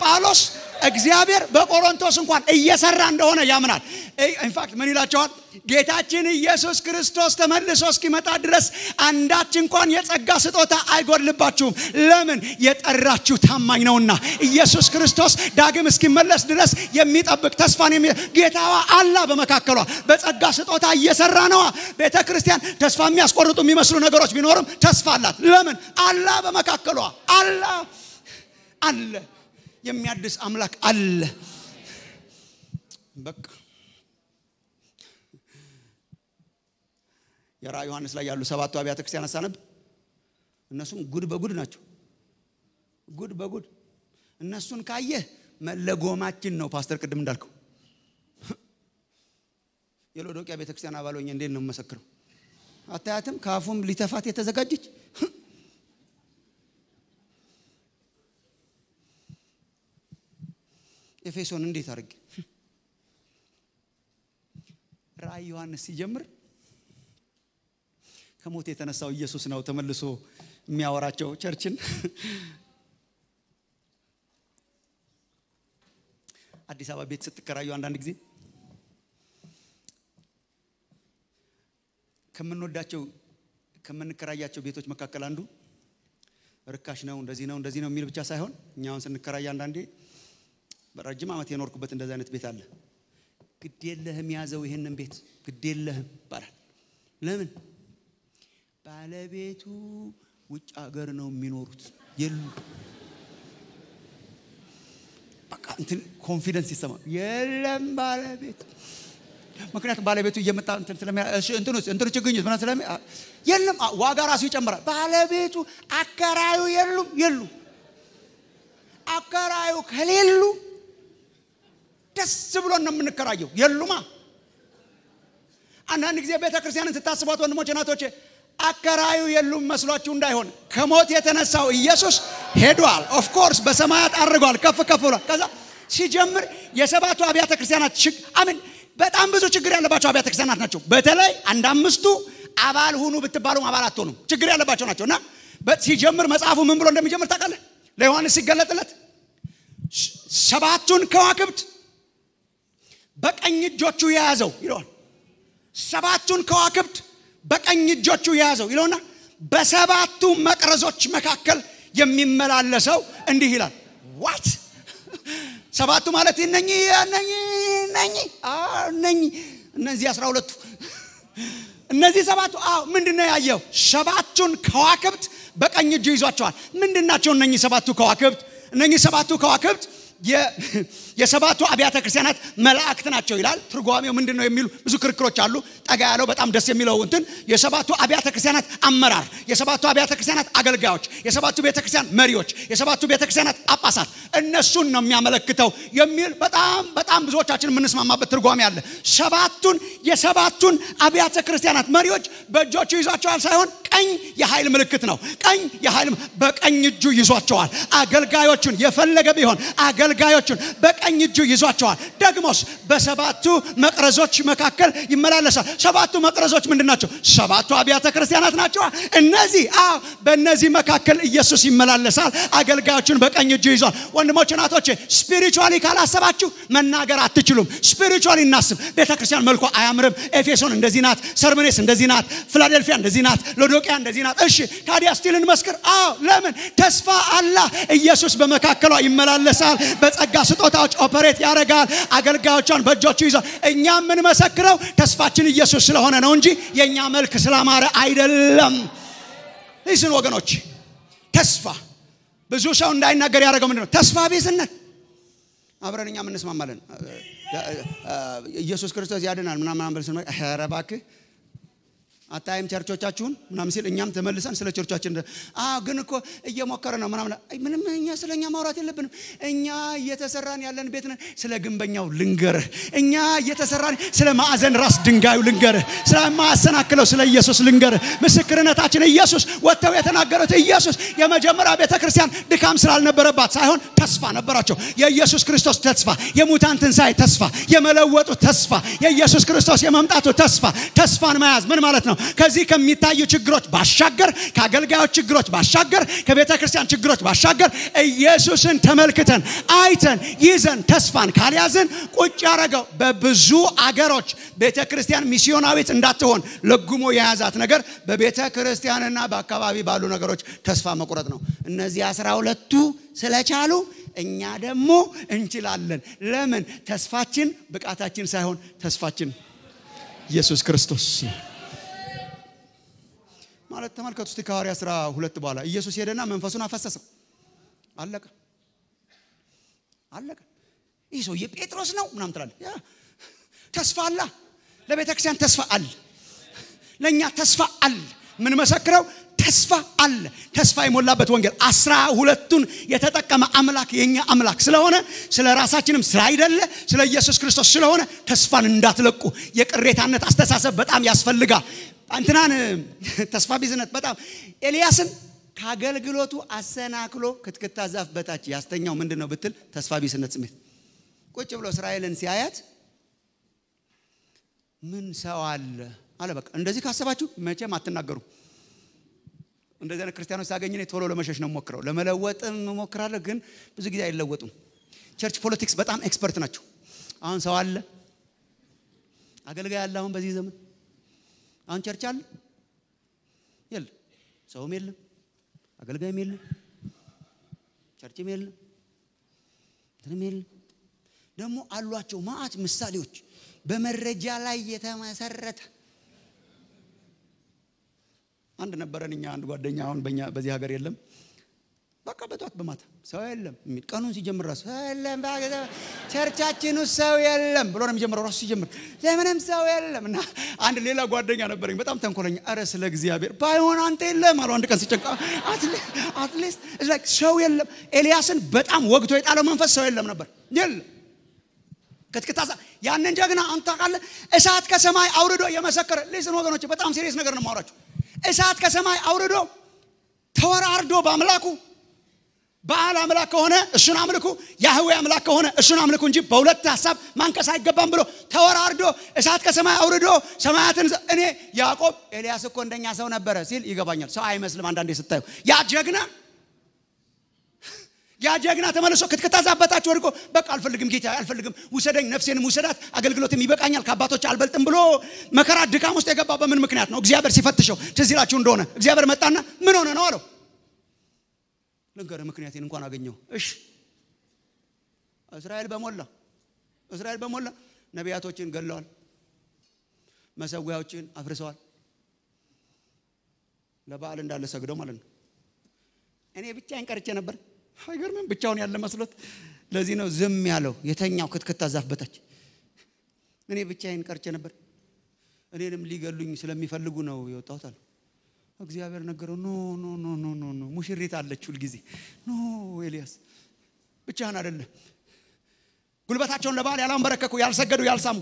ጳውሎስ እግዚአብሔር በቆሮንቶስ እንኳን እየሰራ እንደሆነ ያምናል። ኢንፋክት ምን ይላቸዋል? ጌታችን ኢየሱስ ክርስቶስ ተመልሶ እስኪመጣ ድረስ አንዳች እንኳን የጸጋ ስጦታ አይጎድልባችሁም። ለምን? የጠራችሁ ታማኝ ነውና። ኢየሱስ ክርስቶስ ዳግም እስኪመለስ ድረስ የሚጠብቅ ተስፋን የሚ ጌታዋ አላ በመካከሏ በጸጋ ስጦታ እየሰራ ነዋ። ቤተ ክርስቲያን ተስፋ የሚያስቆርጡ የሚመስሉ ነገሮች ቢኖርም ተስፋ አላት። ለምን? አላ በመካከሏ አላ አለ የሚያድስ አምላክ አለ። በቃ የራ ዮሐንስ ላይ ያሉ ሰባቱ አብያተ ክርስቲያን አሳነብ እነሱም ጉድ በጉድ ናቸው። ጉድ በጉድ እነሱን ካየ መለጎማችን ነው። ፓስተር ቅድም እንዳልከው የሎዶቅያ ቤተክርስቲያን አባሎኝ እንዴት ነው መሰክረው? አታያትም? ከአፉም ሊተፋት የተዘጋጀች ኤፌሶን እንዴት አድርግ ራእይ ዮሐንስ ሲጀምር ከሞት የተነሳው ኢየሱስ ነው ተመልሶ የሚያወራቸው ቸርችን አዲስ አበባ ቤት ስትከራዩ አንዳንድ ጊዜ ከምንወዳቸው ከምንከራያቸው ቤቶች መካከል አንዱ ርካሽ ነው እንደዚህ ነው እንደዚህ ነው የሚል ብቻ ሳይሆን እኛውን ስንከራይ አንዳንዴ ረጅም ዓመት የኖርኩበት እንደዚህ አይነት ቤት አለ። የለህም ያዘው ይህንን ቤት የለህም ይባላል። ለምን ባለቤቱ ውጭ ሀገር ነው የሚኖሩት የሉ በቃ እንትን ኮንፊደንስ ይሰማል። የለም ባለቤት ምክንያቱም ባለቤቱ እየመጣ እንትን ስለሚያ እንትኑ ችግኙት ስለሚ የለም ዋጋ ራሱ ይጨምራል። ባለቤቱ አከራዩ የሉም የሉ አከራዩ ከሌሉ ደስ ብሎን ነው የምንከራየው። የሉማ። አንዳንድ ጊዜ ቤተ ክርስቲያንን ስታስቧት ወንድሞች እናቶቼ አከራዩ የሉም መስሏችሁ እንዳይሆን ከሞት የተነሳው ኢየሱስ ሄዷል። ኦፍኮርስ በሰማያት አድርጓል፣ ከፍ ከፍ ብሏል። ከዛ ሲጀምር የሰባቱ አብያተ ክርስቲያናት አምን በጣም ብዙ ችግር ያለባቸው አብያተ ክርስቲያናት ናቸው። በተለይ አንድ አምስቱ አባል ሁኑ ብትባሉም አባል አትሆኑም፣ ችግር ያለባቸው ናቸው እና ሲጀምር መጽሐፉ ምን ብሎ እንደሚጀምር ታውቃለህ? ለዮሐንስ ሲገለጥለት ሰባቱን ከዋክብት በቀኝ እጆቹ የያዘው ይለዋል ሰባቱን ከዋክብት በቀኝ እጆቹ የያዘው ይለውና በሰባቱ መቅረዞች መካከል የሚመላለሰው እንዲህ ይላል ዋት (laughs) ሰባቱ ማለት ነኝ ነኝ ነኝ እነዚህ አስራ ሁለቱ (laughs) እነዚህ ሰባቱ አዎ ምንድን ነው ያየው ሰባቱን ከዋክብት በቀኝ እጁ ይዟቸዋል ምንድን ናቸው እነኚህ ሰባቱ ከዋክብት እነኚህ ሰባቱ ከዋክብት (laughs) የሰባቱ አብያተ ክርስቲያናት መላእክት ናቸው ይላል። ትርጓሜው ምንድን ነው የሚሉ ብዙ ክርክሮች አሉ። ጠጋ ያለው በጣም ደስ የሚለው እንትን የሰባቱ አብያተ ክርስቲያናት አመራር፣ የሰባቱ አብያተ ክርስቲያናት አገልጋዮች፣ የሰባቱ ቤተ ክርስቲያን መሪዎች፣ የሰባቱ ቤተ ክርስቲያናት ጳጳሳት እነሱን ነው የሚያመለክተው የሚል በጣም በጣም ብዙዎቻችን የምንስማማበት ትርጓሜ አለ። ሰባቱን የሰባቱን አብያተ ክርስቲያናት መሪዎች በእጆቹ ይዟቸዋል ሳይሆን ቀኝ የኃይል ምልክት ነው። ቀኝ የኃይል በቀኝ እጁ ይዟቸዋል። አገልጋዮቹን የፈለገ ቢሆን አገልጋዮቹን በቀኝ በቀኝ እጁ ይዟቸዋል። ደግሞስ በሰባቱ መቅረዞች መካከል ይመላለሳል። ሰባቱ መቅረዞች ምንድን ናቸው? ሰባቱ አብያተ ክርስቲያናት ናቸው። እነዚህ አዎ፣ በእነዚህ መካከል ኢየሱስ ይመላለሳል። አገልጋዮቹን በቀኝ እጁ ይዟል። ወንድሞች እናቶቼ፣ ስፒሪቹዋሊ ካላሰባችሁ መናገር አትችሉም። ስፒሪቹዋሊ እናስብ። ቤተ ክርስቲያን መልኳ አያምርም። ኤፌሶን እንደዚህ ናት፣ ሰርምኔስ እንደዚህ ናት፣ ፊላዴልፊያ እንደዚህ ናት፣ ሎዶቅያ እንደዚህ ናት። እሺ፣ ታዲያ ስቲል እንመስክር። አዎ፣ ለምን ተስፋ አላ ኢየሱስ በመካከሏ ይመላለሳል። በጸጋ ስጦታዎች ሰዎች ኦፐሬት ያደርጋል። አገልጋዮቿን በእጆቹ ይዘ እኛ የምንመሰክረው ተስፋችን ኢየሱስ ስለሆነ ነው እንጂ የእኛ መልክ ስላማረ አይደለም። ይስን ወገኖች ተስፋ ብዙ ሰው እንዳይናገር ያደረገው ምንድነው ተስፋ ቤዝነት አብረን እኛ ምንስማማለን ኢየሱስ ክርስቶስ ያድናል ምናምን ብለን ረባክህ አታይም ቸርቾቻችሁን ምናምን ሲል እኛም ተመልሰን ስለ ቸርቾቻችን ግን እኮ እየሞከረ ነው ምናምን ምንም እኛ ስለ እኛ ማውራት የለብንም እኛ እየተሰራን ያለን ቤት ነን ስለ ግንበኛው ልንገርህ እኛ እየተሰራን ስለ ማዕዘን ራስ ድንጋዩ ልንገርህ ስለማያሰናክለው ስለ ኢየሱስ ልንገርህ ምስክርነታችን ኢየሱስ ወጥተው የተናገሩት ኢየሱስ የመጀመሪያ ቤተ ክርስቲያን ድካም ስላልነበረባት ሳይሆን ተስፋ ነበራቸው የኢየሱስ ክርስቶስ ተስፋ የሙታን ትንሣኤ ተስፋ የመለወጡ ተስፋ የኢየሱስ ክርስቶስ የመምጣቱ ተስፋ ተስፋን መያዝ ምን ማለት ነው ከዚህ ከሚታዩ ችግሮች ባሻገር ከአገልጋዮች ችግሮች ባሻገር ከቤተ ክርስቲያን ችግሮች ባሻገር ኢየሱስን ተመልክተን አይተን ይዘን ተስፋን ካልያዝን ቁጭ ያደረገው በብዙ አገሮች ቤተ ክርስቲያን ሚስዮናዊት እንዳትሆን ለጉሞ የያዛት ነገር በቤተ ክርስቲያንና በአካባቢ ባሉ ነገሮች ተስፋ መቁረጥ ነው። እነዚህ አስራ ሁለቱ ስለቻሉ እኛ ደግሞ እንችላለን። ለምን? ተስፋችን ብቃታችን ሳይሆን ተስፋችን ኢየሱስ ክርስቶስ ማለት ተመልከቱ እስቲ ከሐዋርያ ሥራ ሁለት በኋላ ኢየሱስ ሄደና መንፈሱን አፈሰሰው። አለቀ አለቀ። ይህ ሰውዬ ጴጥሮስ ነው ምናምን ትላለህ። ተስፋ አለ፣ ለቤተ ክርስቲያን ተስፋ አለ፣ ለእኛ ተስፋ አለ። መሰክረው ተስፋ አለ ተስፋ የሞላበት ወንጌል አስራ ሁለቱን የተጠቀመ አምላክ የኛ አምላክ ስለሆነ ስለ ራሳችንም ስለ አይደለ ስለ ኢየሱስ ክርስቶስ ስለሆነ ተስፋን እንዳትለቁ የቅሬታነት አስተሳሰብ በጣም ያስፈልጋል እንትናን (laughs) ተስፋ ቢዝነት በጣም ኤልያስን ከአገልግሎቱ አሰናክሎ ክትክታ ዛፍ በታች ያስተኛው ምንድን ነው ብትል ተስፋ ቢስነት ስሜት ቁጭ ብሎ እስራኤልን ሲያያት ምን ሰው አለ አለ በቃ እንደዚህ ካሰባችሁ መቼም አትናገሩ እንደዚህ አይነት ክርስቲያኖች ሳገኝ ቶሎ ለመሸሽ ነው ሞክረው ለመለወጥም እሞክራለሁ፣ ግን ብዙ ጊዜ አይለወጡም። ቸርች ፖለቲክስ በጣም ኤክስፐርት ናቸው። አሁን ሰው አለ፣ አገልጋይ አለ። አሁን በዚህ ዘመን አሁን ቸርች አለ የለ፣ ሰውም የለም፣ አገልጋይም የለም፣ ቸርችም የለም፣ እንትንም የለም። ደግሞ አሏቸው ማአት ምሳሌዎች በመረጃ ላይ የተመሰረተ አንድ ነበረን እኛ አንድ ጓደኛ አሁን በእኛ በዚህ ሀገር የለም። በቃ በጠዋት በማታ ሰው የለም የሚል ቀኑን ሲጀምር ራሱ ሰው የለም ቸርቻችን ውስጥ ሰው የለም ብሎ ነው የሚጀምረው። ራሱ ሲጀምር ለምንም ሰው የለም። እና አንድ ሌላ ጓደኛ ነበረኝ በጣም ተንኮለኛ። እረ ስለ እግዚአብሔር ባይሆን አንተ የለም አሉ አንድ ቀን ሲጨንቃ፣ አትሊስት ሰው የለም። ኤልያስን በጣም ወግቶ የጣለው መንፈስ ሰው የለም ነበር የለም ክትክታሳ ያንን ጀግና አንተ ታውቃለህ፣ እሳት ከሰማይ አውርዶ የመሰከረ ሊስን ወገኖች፣ በጣም ሲሪየስ ነገር ነው የማወራችሁ እሳት ከሰማይ አውርዶ ተወራርዶ በአምላኩ በዓል አምላክ ከሆነ እሱን አምልኩ፣ ያህዌ አምላክ ከሆነ እሱን አምልኩ እንጂ በሁለት ሀሳብ ማንቀስ አይገባም ብሎ ተወራርዶ እሳት ከሰማይ አውርዶ ሰማያትን እኔ ያዕቆብ ኤልያስ እኮ እንደኛ ሰው ነበረ ሲል ይገባኛል። ሰው አይመስልም አንዳንዴ ስታዩ ያ ጀግና ያ ጀግና ተመልሶ ክትከታዛበታችሁ ወድቆ በቃ አልፈልግም ጌታ አልፈልግም፣ ውሰደኝ፣ ነፍሴንም ውሰዳት፣ አገልግሎትም ይበቃኛል፣ ከአባቶች አልበልጥም ብሎ መከራ ድካም ውስጥ የገባ በምን ምክንያት ነው? እግዚአብሔር ሲፈትሸው ትዝ ይላችሁ እንደሆነ እግዚአብሔር መጣና ምን ሆነ ነው አለው። ልንገርህ፣ ምክንያቴን እንኳን አገኘው። እሺ እስራኤል በሞላ እስራኤል በሞላ ነቢያቶችን ገለዋል፣ መሰዊያዎችን አፍርሰዋል፣ ለበዓል እንዳለ ሰግደው ማለት ነው። እኔ ብቻዬን ቀርቼ ነበር። አይገርምም? ብቻውን ያለ መስሎት። ለዚህ ነው ዝም ያለው የተኛው ክትክታ ዛፍ በታች። እኔ ብቻዬን ቀርቼ ነበር። እኔንም ሊገሉኝ ስለሚፈልጉ ነው የወጣሁት አለ። እግዚአብሔር ነገረው። ኖ ኖ ኖ ኖ ኖ ኖ ሙሽሪት አለች ሁልጊዜ። ኖ ኤልያስ ብቻህን አይደለም። ጉልበታቸውን ለባል ያላንበረከኩ ያልሰገዱ፣ ያልሳሙ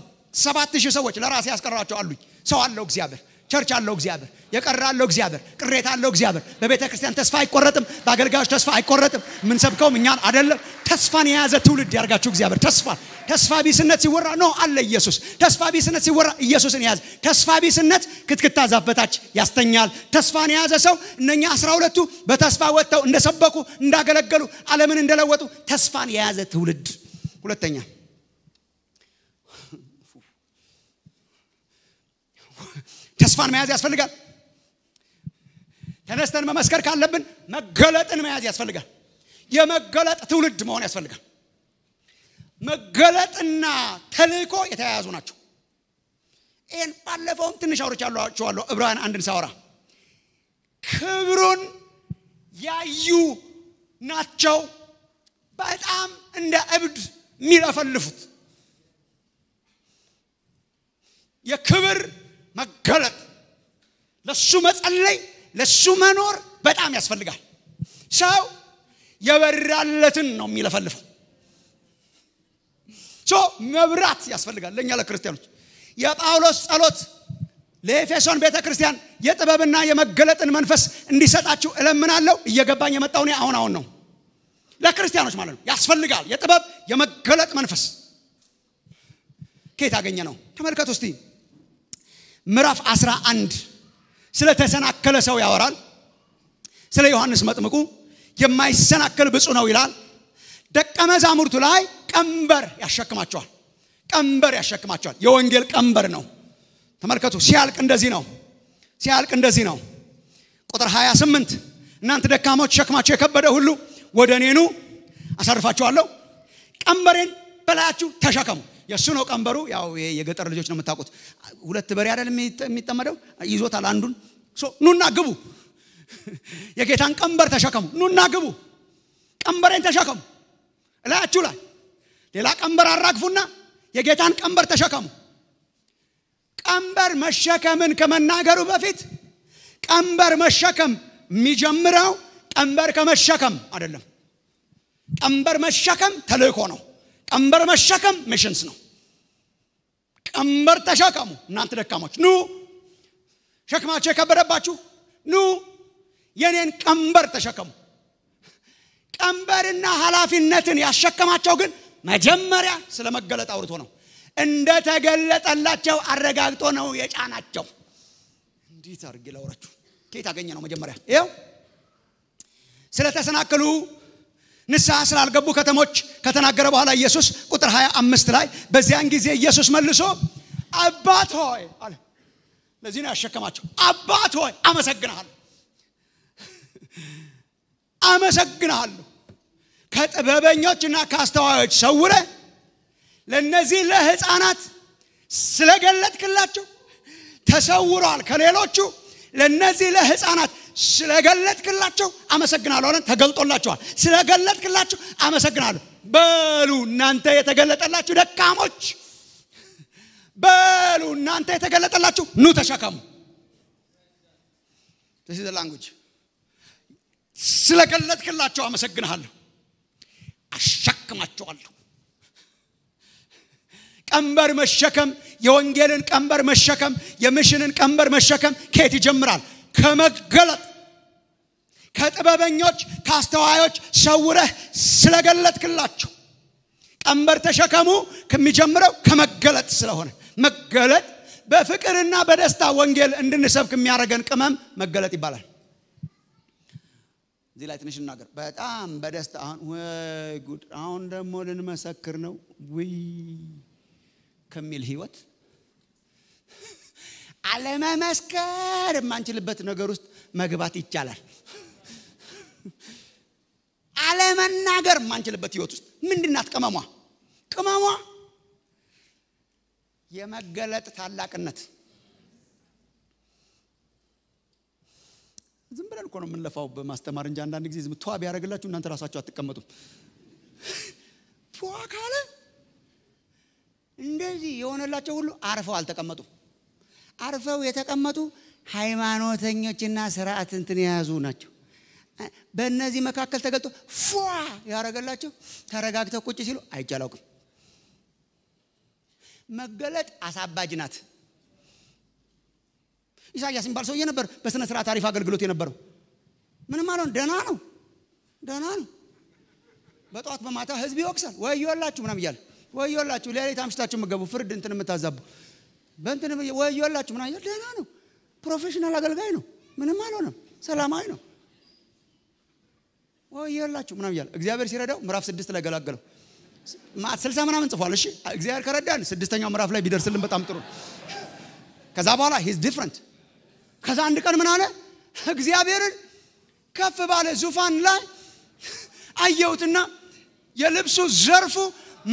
ሰባት ሺህ ሰዎች ለራሴ ያስቀራቸው አሉኝ። ሰው አለው እግዚአብሔር ቸርች አለው እግዚአብሔር፣ የቀረ አለው እግዚአብሔር፣ ቅሬታ አለው እግዚአብሔር። በቤተ ክርስቲያን ተስፋ አይቆረጥም፣ በአገልጋዮች ተስፋ አይቆረጥም። የምንሰብከውም እኛን አይደለም። ተስፋን የያዘ ትውልድ ያርጋችሁ እግዚአብሔር። ተስፋ ተስፋ ቢስነት ሲወራ ኖ አለ ኢየሱስ። ተስፋ ቢስነት ሲወራ ኢየሱስን የያዘ ተስፋ ቢስነት ክትክታ ዛፍ በታች ያስተኛል። ተስፋን የያዘ ሰው እነኛ አስራ ሁለቱ በተስፋ ወጥተው እንደሰበኩ እንዳገለገሉ ዓለምን እንደለወጡ ተስፋን የያዘ ትውልድ ሁለተኛ ተስፋን መያዝ ያስፈልጋል። ተነስተን መመስከር ካለብን መገለጥን መያዝ ያስፈልጋል። የመገለጥ ትውልድ መሆን ያስፈልጋል። መገለጥና ተልእኮ የተያያዙ ናቸው። ይህን ባለፈውም ትንሽ አውርቻችኋለሁ። ዕብራውያን አንድን ሳወራ ክብሩን ያዩ ናቸው በጣም እንደ እብድ የሚለፈልፉት የክብር መገለጥ ለሱ መጸለይ ለሱ መኖር በጣም ያስፈልጋል ሰው የበራለትን ነው የሚለፈልፈው ሶ መብራት ያስፈልጋል ለእኛ ለክርስቲያኖች የጳውሎስ ጸሎት ለኤፌሶን ቤተ ክርስቲያን የጥበብና የመገለጥን መንፈስ እንዲሰጣችሁ እለምናለሁ እየገባኝ የመጣው እኔ አሁን አሁን ነው ለክርስቲያኖች ማለት ነው ያስፈልጋል የጥበብ የመገለጥ መንፈስ ከየት አገኘ ነው ተመልከቱ እስቲ ምዕራፍ 11 ስለ ተሰናከለ ሰው ያወራል ስለ ዮሐንስ መጥምቁ የማይሰናከል ብፁ ነው ይላል ደቀ መዛሙርቱ ላይ ቀንበር ያሸክማቸዋል ቀንበር ያሸክማቸዋል የወንጌል ቀንበር ነው ተመልከቱ ሲያልቅ እንደዚህ ነው ሲያልቅ እንደዚህ ነው ቁጥር 28 እናንተ ደካሞች ሸክማቸው የከበደ ሁሉ ወደ እኔኑ አሳርፋችኋለሁ ቀንበሬን በላያችሁ ተሸከሙ የእሱ ነው ቀንበሩ። ያው የገጠር ልጆች ነው የምታውቁት። ሁለት በሬ አይደል የሚጠመደው፣ ይዞታል አንዱን። ኑና ግቡ፣ የጌታን ቀንበር ተሸከሙ። ኑና ግቡ፣ ቀንበሬን ተሸከሙ። እላያችሁ ላይ ሌላ ቀንበር አራግፉና የጌታን ቀንበር ተሸከሙ። ቀንበር መሸከምን ከመናገሩ በፊት ቀንበር መሸከም የሚጀምረው ቀንበር ከመሸከም አይደለም። ቀንበር መሸከም ተልእኮ ነው። ቀንበር መሸከም ሚሽንስ ነው ቀንበር ተሸከሙ እናንተ ደካሞች ኑ ሸክማቸው የከበረባችሁ ኑ የኔን ቀንበር ተሸከሙ ቀንበርና ኃላፊነትን ያሸከማቸው ግን መጀመሪያ ስለ መገለጥ አውርቶ ነው እንደ ተገለጠላቸው አረጋግጦ ነው የጫናቸው እንዲት አድርጌ ላውራችሁ ኬት አገኘ ነው መጀመሪያ ይው ስለተሰናክሉ ንስሐ ስላልገቡ ከተሞች ከተናገረ በኋላ ኢየሱስ ቁጥር 25 ላይ በዚያን ጊዜ ኢየሱስ መልሶ አባት ሆይ አለ ለዚህ ነው ያሸከማቸው አባት ሆይ አመሰግናለሁ፣ አመሰግናለሁ ከጥበበኞችና ከአስተዋዮች ሰውረ ለእነዚህ ለህፃናት ስለገለጥክላቸው ተሰውሯል። ከሌሎቹ ለእነዚህ ለህፃናት ስለገለጥክላቸው አመሰግናለሁ አለን ተገልጦላቸዋል ስለገለጥክላቸው አመሰግናለሁ በሉ እናንተ የተገለጠላችሁ ደካሞች በሉ እናንተ የተገለጠላችሁ ኑ ተሸከሙ ላንጉጅ ስለገለጥክላቸው አመሰግንሃለሁ አሸክማቸዋለሁ ቀንበር መሸከም የወንጌልን ቀንበር መሸከም የምሽንን ቀንበር መሸከም ከየት ይጀምራል ከመገለጥ ከጥበበኞች ከአስተዋዮች ሰውረህ ስለገለጥክላቸው ቀንበር ተሸከሙ ከሚጀምረው ከመገለጥ ስለሆነ መገለጥ በፍቅርና በደስታ ወንጌል እንድንሰብክ የሚያደርገን ቅመም መገለጥ ይባላል እዚህ ላይ ትንሽ እናገር በጣም በደስታ አሁን ወይ ጉድ አሁን ደግሞ ልንመሰክር ነው ውይ ከሚል ህይወት አለመመስከር የማንችልበት ነገር ውስጥ መግባት ይቻላል። አለመናገር የማንችልበት ህይወት ውስጥ ምንድናት ቅመሟ? ቅመሟ የመገለጥ ታላቅነት። ዝም ብለን እኮ ነው የምንለፋው በማስተማር እንጂ አንዳንድ ጊዜ ዝም ቷ ቢያደርግላችሁ እናንተ ራሳችሁ አትቀመጡም። ተዋ ካለ እንደዚህ የሆነላቸው ሁሉ አርፈው አልተቀመጡም። አርፈው የተቀመጡ ሃይማኖተኞችና ስርዓት እንትን የያዙ ናቸው። በእነዚህ መካከል ተገልጦ ፏ ያደረገላቸው ተረጋግተው ቁጭ ሲሉ አይቻላውቅም መገለጥ አሳባጅ ናት። ኢሳያስ የሚባል ሰውዬ ነበር በስነ ስርዓት አሪፍ አገልግሎት የነበረው። ምንም አለሆን ደህና ነው፣ ደህና ነው። በጠዋት በማታ ህዝብ ይወቅሳል። ወዮላችሁ ምናም እያለ ወዮላችሁ፣ ሌሊት አምሽታችሁ የምገቡ ፍርድ እንትን የምታዛቡ በእንትን ወዮላችሁ ምን አየር ደህና ነው። ፕሮፌሽናል አገልጋይ ነው። ምንም አልሆነም። ሰላማዊ ነው። ወዮላችሁ ምናምን እያለ እግዚአብሔር ሲረዳው ምዕራፍ ስድስት ላይ ገላገለው። ስልሳ ምናምን ጽፏል። እሺ እግዚአብሔር ከረዳን ስድስተኛው ምዕራፍ ላይ ቢደርስልን በጣም ጥሩ ነው። ከዛ በኋላ ሂዝ ዲፍረንት። ከዛ አንድ ቀን ምን አለ እግዚአብሔርን ከፍ ባለ ዙፋን ላይ አየሁትና የልብሱ ዘርፉ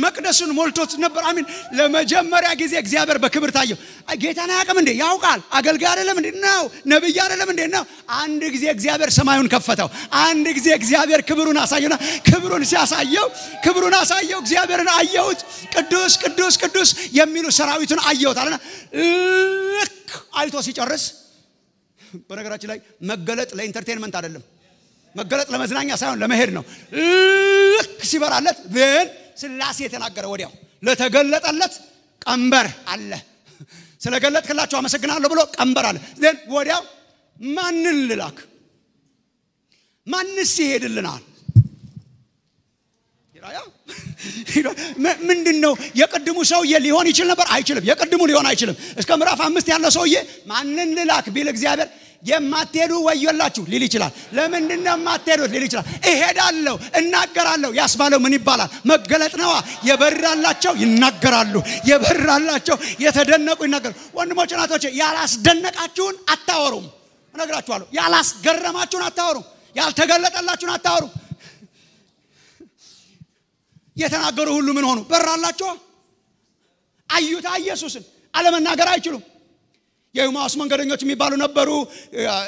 መቅደሱን ሞልቶት ነበር። አሚን። ለመጀመሪያ ጊዜ እግዚአብሔር በክብር ታየው። ጌታን አያውቅም እንዴ? ያውቃል። አገልጋይ አይደለም እንዴ? ነው። ነብይ አይደለም እንዴ? ነው። አንድ ጊዜ እግዚአብሔር ሰማዩን ከፈተው። አንድ ጊዜ እግዚአብሔር ክብሩን አሳየውና ክብሩን ሲያሳየው ክብሩን አሳየው። እግዚአብሔርን አየሁት። ቅዱስ ቅዱስ ቅዱስ የሚሉ ሰራዊቱን አየሁት አለና ልክ አይቶ ሲጨርስ በነገራችን ላይ መገለጥ ለኢንተርቴንመንት አይደለም። መገለጥ ለመዝናኛ ሳይሆን ለመሄድ ነው። ልክ ሲበራለት ን ስላሴ የተናገረ ወዲያው ለተገለጠለት ቀንበር አለ ስለገለጥክላቸው አመሰግናለሁ ብሎ ቀንበር አለ ዜን ወዲያው ማንን ልላክ ማንስ ይሄድልናል ምንድን ነው የቅድሙ ሰውዬ ሊሆን ይችል ነበር አይችልም የቅድሙ ሊሆን አይችልም እስከ ምዕራፍ አምስት ያለ ሰውዬ ማንን ልላክ ቢል እግዚአብሔር የማትሄዱ ወዮላችሁ ሊል ይችላል። ለምንድን ነው የማትሄዱት ሊል ይችላል። እሄዳለሁ፣ እናገራለሁ ያስባለው ምን ይባላል? መገለጥ ነዋ። የበራላቸው ይናገራሉ፣ የበራላቸው የተደነቁ ይናገራሉ። ወንድሞች እናቶች፣ ያላስደነቃችሁን አታወሩም። እነግራችኋለሁ፣ ያላስገረማችሁን አታወሩም። ያልተገለጠላችሁን አታወሩም። የተናገሩ ሁሉ ምን ሆኑ? በራላቸው አዩታ ኢየሱስን አለመናገር አይችሉም። የኤማውስ መንገደኞች የሚባሉ ነበሩ።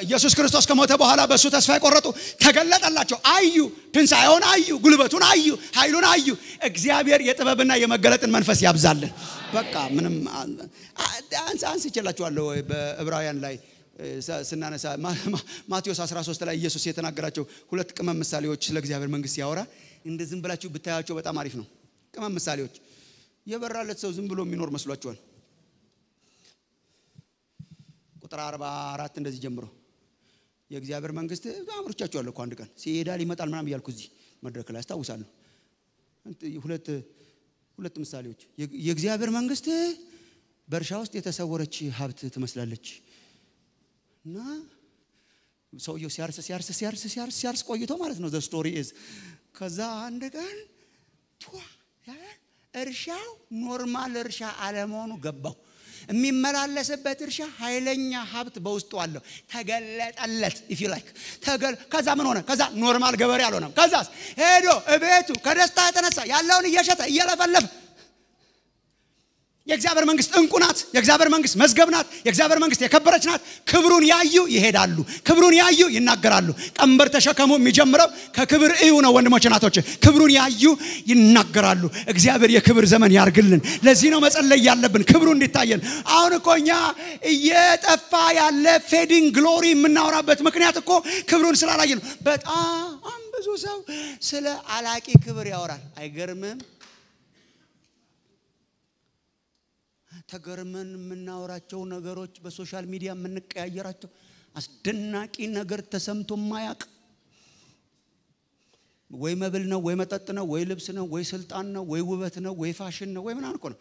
ኢየሱስ ክርስቶስ ከሞተ በኋላ በእሱ ተስፋ የቆረጡ ተገለጠላቸው። አዩ፣ ትንሣኤውን አዩ፣ ጉልበቱን አዩ፣ ኃይሉን አዩ። እግዚአብሔር የጥበብና የመገለጥን መንፈስ ያብዛልን። በቃ ምንም ይችላችኋለሁ በዕብራውያን ላይ ስናነሳ ማቴዎስ 13 ላይ ኢየሱስ የተናገራቸው ሁለት ቅመም ምሳሌዎች ስለ እግዚአብሔር መንግስት ያወራ እንደ ዝም ብላችሁ ብታያቸው በጣም አሪፍ ነው። ቅመም ምሳሌዎች የበራለት ሰው ዝም ብሎ የሚኖር መስሏችኋል። ቁጥር 44 እንደዚህ ጀምሮ የእግዚአብሔር መንግስት አምሮቻችኋለሁ እኮ አንድ ቀን ሲሄዳል ይመጣል ምናምን እያልኩ እዚህ መድረክ ላይ አስታውሳለሁ። ሁለት ሁለት ምሳሌዎች የእግዚአብሔር መንግስት በእርሻ ውስጥ የተሰወረች ሀብት ትመስላለች እና ሰውየው ሲያርስ ሲያርስ ሲያርስ ሲያርስ ሲያርስ ቆይቶ ማለት ነው ዘ ስቶሪ ኢዝ ከዛ አንድ ቀን እርሻው ኖርማል እርሻ አለመሆኑ ገባው። የሚመላለስበት እርሻ ኃይለኛ ሀብት በውስጡ አለው። ተገለጠለት ኢፍ ላይክ ከዛ ምን ሆነ? ከዛ ኖርማል ገበሬ አልሆነም። ከዛስ ሄዶ እቤቱ ከደስታ የተነሳ ያለውን እየሸጠ እየለፈለፈ የእግዚአብሔር መንግስት እንቁ ናት። የእግዚአብሔር መንግስት መዝገብ ናት። የእግዚአብሔር መንግስት የከበረች ናት። ክብሩን ያዩ ይሄዳሉ፣ ክብሩን ያዩ ይናገራሉ። ቀንበር ተሸከሙ የሚጀምረው ከክብር እዩ ነው። ወንድሞች እናቶች፣ ክብሩን ያዩ ይናገራሉ። እግዚአብሔር የክብር ዘመን ያርግልን። ለዚህ ነው መጸለይ ያለብን፣ ክብሩ እንዲታየን። አሁን እኮ እኛ እየጠፋ ያለ ፌዲንግ ግሎሪ የምናወራበት ምክንያት እኮ ክብሩን ስላላየ ነው። በጣም ብዙ ሰው ስለ አላቂ ክብር ያወራል። አይገርምም? ተገርመን የምናወራቸው ነገሮች፣ በሶሻል ሚዲያ የምንቀያየራቸው አስደናቂ ነገር ተሰምቶ ማያቅ ወይ መብል ነው ወይ መጠጥ ነው ወይ ልብስ ነው ወይ ስልጣን ነው ወይ ውበት ነው ወይ ፋሽን ነው ወይ ምናምን እኮ ነው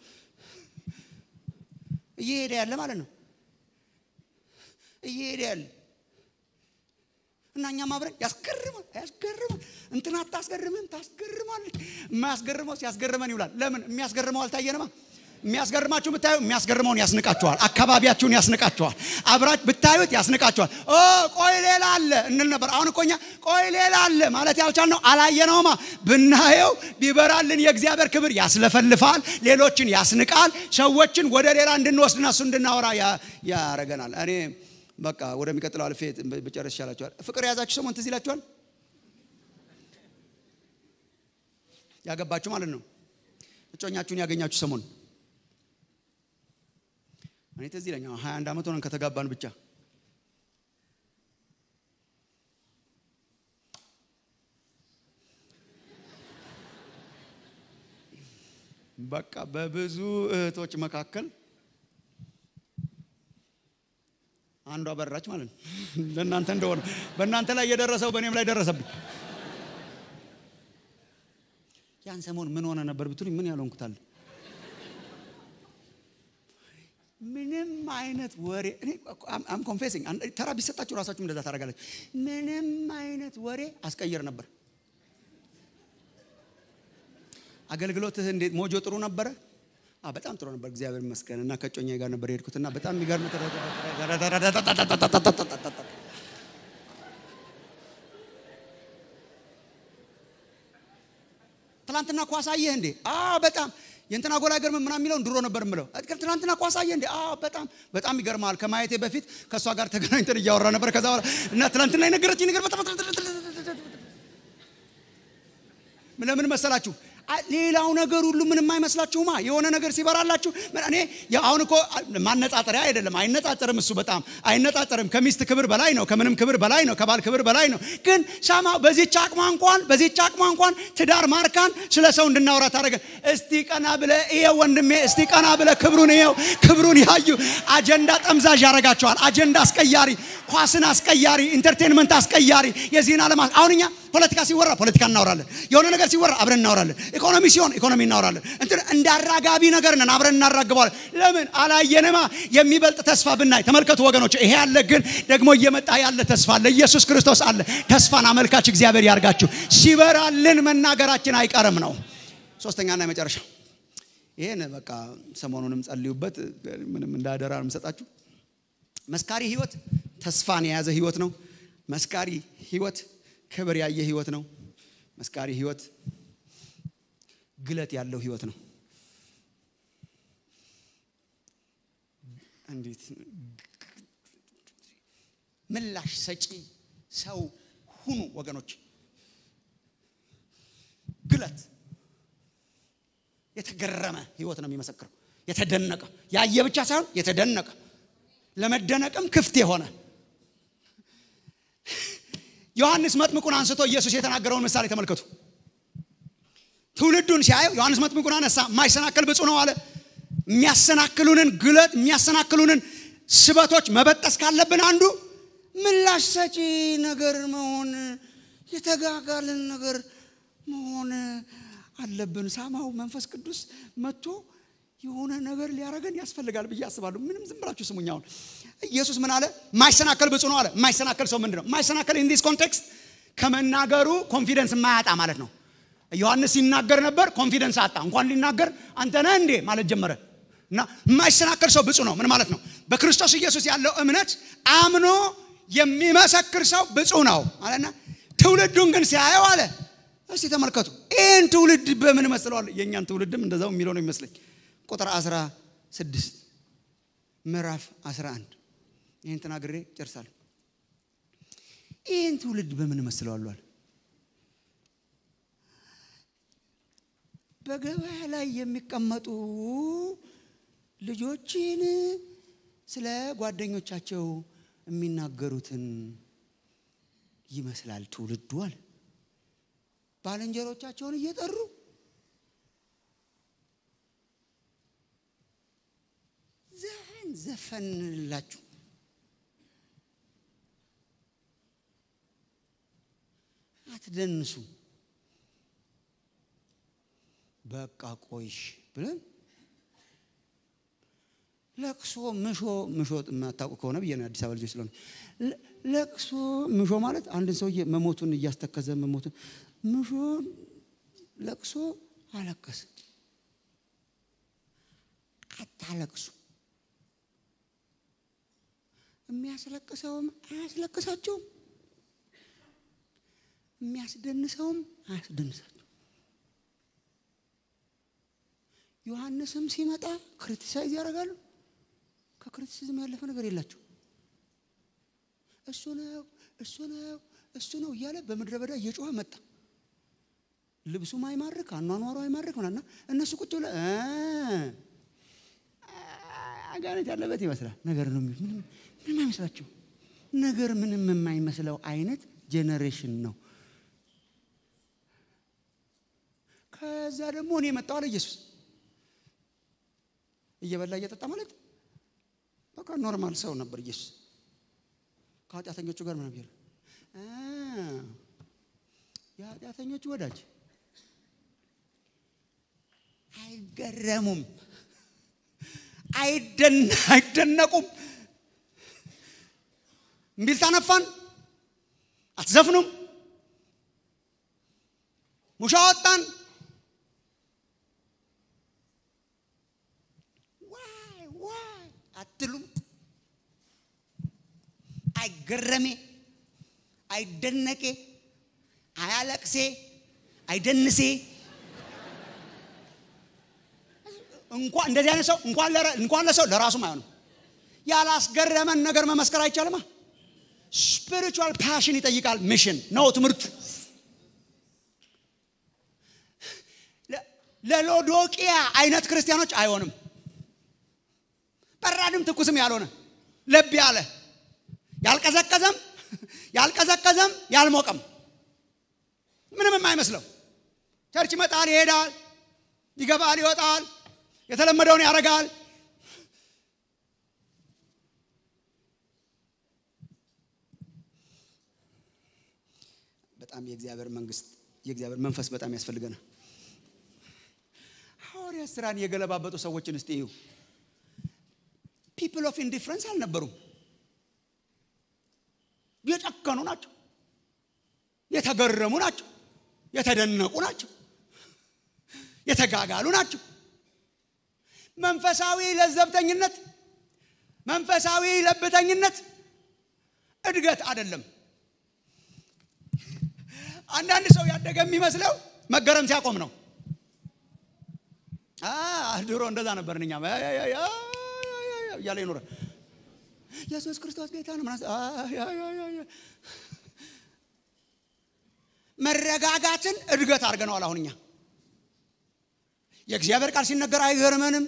እየሄደ ያለ ማለት ነው እየሄደ ያለ እና እኛም አብረን ያስገርማል ያስገርማል እንትን አታስገርምም ታስገርማለች የማያስገርመው ሲያስገርመን ይውላል ለምን የሚያስገርመው አልታየንማ የሚያስገርማችሁ ብታዩ የሚያስገርመውን ያስንቃችኋል። አካባቢያችሁን ያስንቃችኋል። አብራች ብታዩት ያስንቃችኋል። ቆይ ሌላ አለ እንል ነበር። አሁን እኮኛ ቆይ ሌላ አለ ማለት ያልቻል ነው አላየነውማ። ብናየው ቢበራልን የእግዚአብሔር ክብር ያስለፈልፋል፣ ሌሎችን ያስንቃል፣ ሰዎችን ወደ ሌላ እንድንወስድና እሱ እንድናወራ ያረገናል። እኔ በቃ ወደሚቀጥለው አልፌ ብጨርስ ይሻላችኋል። ፍቅር የያዛችሁ ሰሞን ትዝ ይላችኋል? ያገባችሁ ማለት ነው። እጮኛችሁን ያገኛችሁ ሰሞን እኔ ትዝ ይለኛል ሀያ አንድ ዓመት ሆነን ከተጋባን ብቻ በቃ በብዙ እህቶች መካከል አንዷ በራች ማለት ነው። (laughs) ለእናንተ እንደሆነ በእናንተ ላይ የደረሰው በእኔም ላይ ደረሰብኝ። ያን ሰሞን ምን ሆነ ነበር ብትሉኝ ምን ያለንኩታል? ምንም አይነት ወሬ እኔ አም ኮንፌሲንግ ተራ ቢሰጣችሁ ራሳችሁ እንደዛ ታደርጋለች። ምንም አይነት ወሬ አስቀይር ነበር። አገልግሎትህ እንዴት ሞጆ ጥሩ ነበረ? በጣም ጥሩ ነበር፣ እግዚአብሔር ይመስገን። እና ከጮኛ ጋር ነበር የሄድኩትና በጣም የሚገርም ትላንትና ኳስ አየህ እንዴ? በጣም የእንትና ጎላገር ምና የሚለውን ድሮ ነበር ምለው ትናንትና ኳስ አየ እንዴ? በጣም በጣም ይገርማል። ከማየቴ በፊት ከእሷ ጋር ተገናኝተን እያወራ ነበር። ከዛ በኋላ እና ትናንትና የነገረችኝ ነገር በጣም ለምን መሰላችሁ ሌላው ነገር ሁሉ ምንም አይመስላችሁማ። የሆነ ነገር ሲበራላችሁ እኔ አሁን እኮ ማነጻጠሪያ አይደለም፣ አይነጻጠርም። እሱ በጣም አይነጻጠርም። ከሚስት ክብር በላይ ነው፣ ከምንም ክብር በላይ ነው፣ ከባል ክብር በላይ ነው። ግን ሻማ በዚች አቅማ እንኳን በዚች አቅማ እንኳን ትዳር ማርካን ስለ ሰው እንድናወራ ታደረገ። እስቲ ቀና ብለ ይሄው ወንድሜ፣ እስቲ ቀና ብለ ክብሩን ይሄው ክብሩን ያዩ። አጀንዳ ጠምዛዥ ያደርጋቸዋል። አጀንዳ አስቀያሪ፣ ኳስን አስቀያሪ፣ ኢንተርቴንመንት አስቀያሪ፣ የዚህን ዓለም አሁንኛ ፖለቲካ ሲወራ ፖለቲካ እናወራለን። የሆነ ነገር ሲወራ አብረን እናወራለን። ኢኮኖሚ ሲሆን ኢኮኖሚ እናወራለን። እንትን እንዳራጋቢ ነገር ነን፣ አብረን እናራግበዋለን። ለምን አላየንማ? የሚበልጥ ተስፋ ብናይ ተመልከቱ ወገኖች፣ ይሄ ያለ ግን ደግሞ እየመጣ ያለ ተስፋ አለ። ኢየሱስ ክርስቶስ አለ። ተስፋን አመልካች እግዚአብሔር ያርጋችሁ። ሲበራልን መናገራችን አይቀርም ነው። ሶስተኛና የመጨረሻ ይህን በቃ ሰሞኑንም ጸልዩበት። ምንም እንዳደራ የምሰጣችሁ መስካሪ ህይወት ተስፋን የያዘ ህይወት ነው። መስካሪ ህይወት ክብር ያየ ህይወት ነው። መስካሪ ህይወት ግለት ያለው ህይወት ነው። እንዴት ምላሽ ሰጪ ሰው ሁኑ ወገኖች። ግለት የተገረመ ህይወት ነው የሚመሰክረው። የተደነቀ ያየ ብቻ ሳይሆን የተደነቀ ለመደነቅም ክፍት የሆነ ዮሐንስ መጥምቁን አንስቶ ኢየሱስ የተናገረውን ምሳሌ ተመልከቱ ትውልዱን ሲያየው ዮሐንስ መጥምቁን አነሳ የማይሰናከል ብፁ ነው አለ የሚያሰናክሉንን ግለት የሚያሰናክሉንን ስበቶች መበጠስ ካለብን አንዱ ምላሽ ሰጪ ነገር መሆን የተጋጋልን ነገር መሆን አለብን ሳማው መንፈስ ቅዱስ መጥቶ የሆነ ነገር ሊያረገን ያስፈልጋል ብዬ አስባለሁ ምንም ዝም ብላችሁ ስሙኝ ኢየሱስ ምን አለ? ማይሰናከል ብፁዕ ነው አለ። ማይሰናከል ሰው ምንድን ነው? ማይሰናከል ኢን ኮንቴክስት ከመናገሩ ኮንፊደንስ የማያጣ ማለት ነው። ዮሐንስ ሲናገር ነበር፣ ኮንፊደንስ አጣ። እንኳን ሊናገር አንተ ነህ እንዴ ማለት ጀመረ እና የማይሰናከል ሰው ብፁዕ ነው። ምን ማለት ነው? በክርስቶስ ኢየሱስ ያለው እምነት አምኖ የሚመሰክር ሰው ብፁዕ ነው አለና ትውልዱን ግን ሲያየው አለ እስቲ ተመልከቱ፣ ይህን ትውልድ በምን እመስለዋለሁ? የእኛን ትውልድም እንደዛው የሚለው ነው ይመስለኝ። ቁጥር 16 ምዕራፍ 11 ይህን ተናግሬ ጨርሳል ይህን ትውልድ በምን መስለዋሏል በገበያ ላይ የሚቀመጡ ልጆችን ስለ ጓደኞቻቸው የሚናገሩትን ይመስላል ትውልዱ አለ ባልንጀሮቻቸውን እየጠሩ ዘፈን ዘፈንላችሁ አትደንሱ። በቃ ቆይሽ ብለን ለቅሶ ምሾ ምሾ የማታውቁ ከሆነ ብዬ ነው አዲስ አበባ ልጆች ስለሆነ ለቅሶ ምሾ ማለት አንድን ሰውዬ መሞቱን እያስተከዘ መሞቱን ምሾ ለቅሶ አለቀስ አታለቅሱ። የሚያስለቅሰውም አያስለቅሳቸውም። የሚያስደንሰውም አያስደንሳቸው። ዮሐንስም ሲመጣ ክርቲሳይዝ ያደርጋሉ። ከክሪቲሲዝም ያለፈ ነገር የላቸው። እሱ ነው እሱ ነው እሱ ነው እያለ በምድረ በዳ እየጮኸ መጣ። ልብሱም አይማርክ፣ አኗኗሩ አይማርክ ምናና እነሱ ቁጭ ብለ አጋነት ያለበት ይመስላል ነገር ነው። ምንም አይመስላቸው ነገር ምንም የማይመስለው አይነት ጄኔሬሽን ነው። ከዛ ደግሞ እኔ መጣሁ አለ ኢየሱስ። እየበላ እየጠጣ ማለት በቃ ኖርማል ሰው ነበር ኢየሱስ። ከኃጢአተኞቹ ጋር ምን ይላል። የኃጢአተኞቹ ወዳጅ አይገረሙም፣ አይደነቁም። እምቢልታ ነፋን፣ አትዘፍኑም፣ ሙሻ ወጣን አትሉም? አይገረሜ፣ አይደነቄ፣ አያለቅሴ፣ አይደንሴ እንኳን እንደዚህ አይነት ሰው እንኳን ለሰው ለራሱም አይሆንም። ያላስገረመን ነገር መመስከር አይቻልማ። ስፒሪቹዋል ፓሽን ይጠይቃል። ሚሽን ነው ትምህርቱ። ለሎዶቅያ አይነት ክርስቲያኖች አይሆንም። በራድም ትኩስም ያልሆነ ለብ ያለ ያልቀዘቀዘም ያልቀዘቀዘም ያልሞቀም ምንም የማይመስለው ቸርች ይመጣል፣ ይሄዳል፣ ይገባል፣ ይወጣል፣ የተለመደውን ያደርጋል። በጣም የእግዚአብሔር መንግስት የእግዚአብሔር መንፈስ በጣም ያስፈልገናል። ሐዋርያት ስራን የገለባበጡ ሰዎችን እስቲ እዩ። ፒፕል ኦፍ ኢንዲፍረንስ አልነበሩም የጨከኑ ናቸው የተገረሙ ናቸው የተደነቁ ናቸው የተጋጋሉ ናቸው መንፈሳዊ ለዘብተኝነት መንፈሳዊ ለብተኝነት እድገት አይደለም አንዳንድ ሰው ያደገ የሚመስለው መገረም ሲያቆም ነው ድሮ እንደዛ ነበር እኛም እያለ ይኖራል። ኢየሱስ ክርስቶስ ጌታ ነው። መረጋጋትን እድገት አድርገነዋል። አሁን እኛ የእግዚአብሔር ቃል ሲነገር አይገርመንም።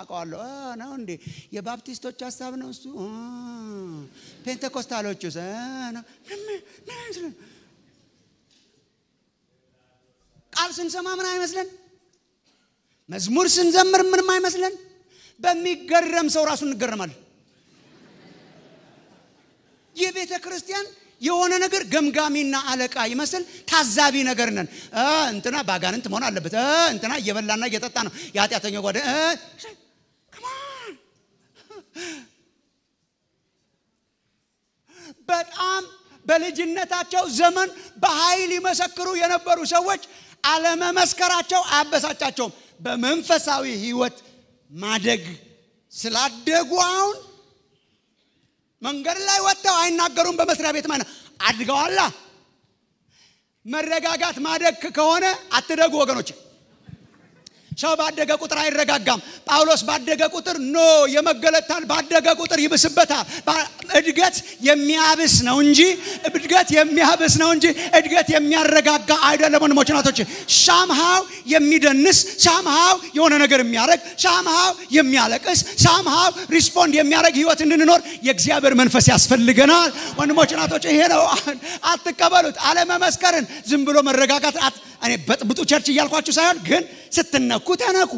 አውቀዋለሁ ነው እንዴ? የባፕቲስቶች ሀሳብ ነው እሱ። ፔንቴኮስታሎች ቃል ስንሰማ ምን አይመስለን? መዝሙር ስንዘምር ምንም አይመስለን? በሚገረም ሰው ራሱ እንገረማለን። የቤተ ክርስቲያን የሆነ ነገር ገምጋሚና አለቃ ይመስል ታዛቢ ነገር ነን። እንትና ባጋንንት መሆን አለበት፣ እንትና እየበላና እየጠጣ ነው፣ የኃጢአተኛ ጓደ በጣም በልጅነታቸው ዘመን በኃይል ይመሰክሩ የነበሩ ሰዎች አለመመስከራቸው አያበሳጫቸውም። በመንፈሳዊ ህይወት ማደግ ስላደጉ አሁን መንገድ ላይ ወጥተው አይናገሩም። በመስሪያ ቤት ማለት አድገዋላ። መረጋጋት ማደግ ከሆነ አትደጉ ወገኖች። ሰው ባደገ ቁጥር አይረጋጋም። ጳውሎስ ባደገ ቁጥር ኖ የመገለታን ባደገ ቁጥር ይብስበታል። እድገት የሚያብስ ነው እንጂ እድገት የሚያብስ ነው እንጂ እድገት የሚያረጋጋ አይደለም። ወንድሞች ናቶች፣ ሳምሃው የሚደንስ ሳምሃው የሆነ ነገር የሚያደርግ ሳምሃው የሚያለቅስ ሳምሃው ሪስፖንድ የሚያደርግ ህይወት እንድንኖር የእግዚአብሔር መንፈስ ያስፈልገናል። ወንድሞች ናቶች፣ ይሄ ነው አትቀበሉት። አለመመስከርን ዝም ብሎ መረጋጋት እኔ በጥብጡ ቸርች እያልኳችሁ ሳይሆን ግን ስትነኩ ተነኩ።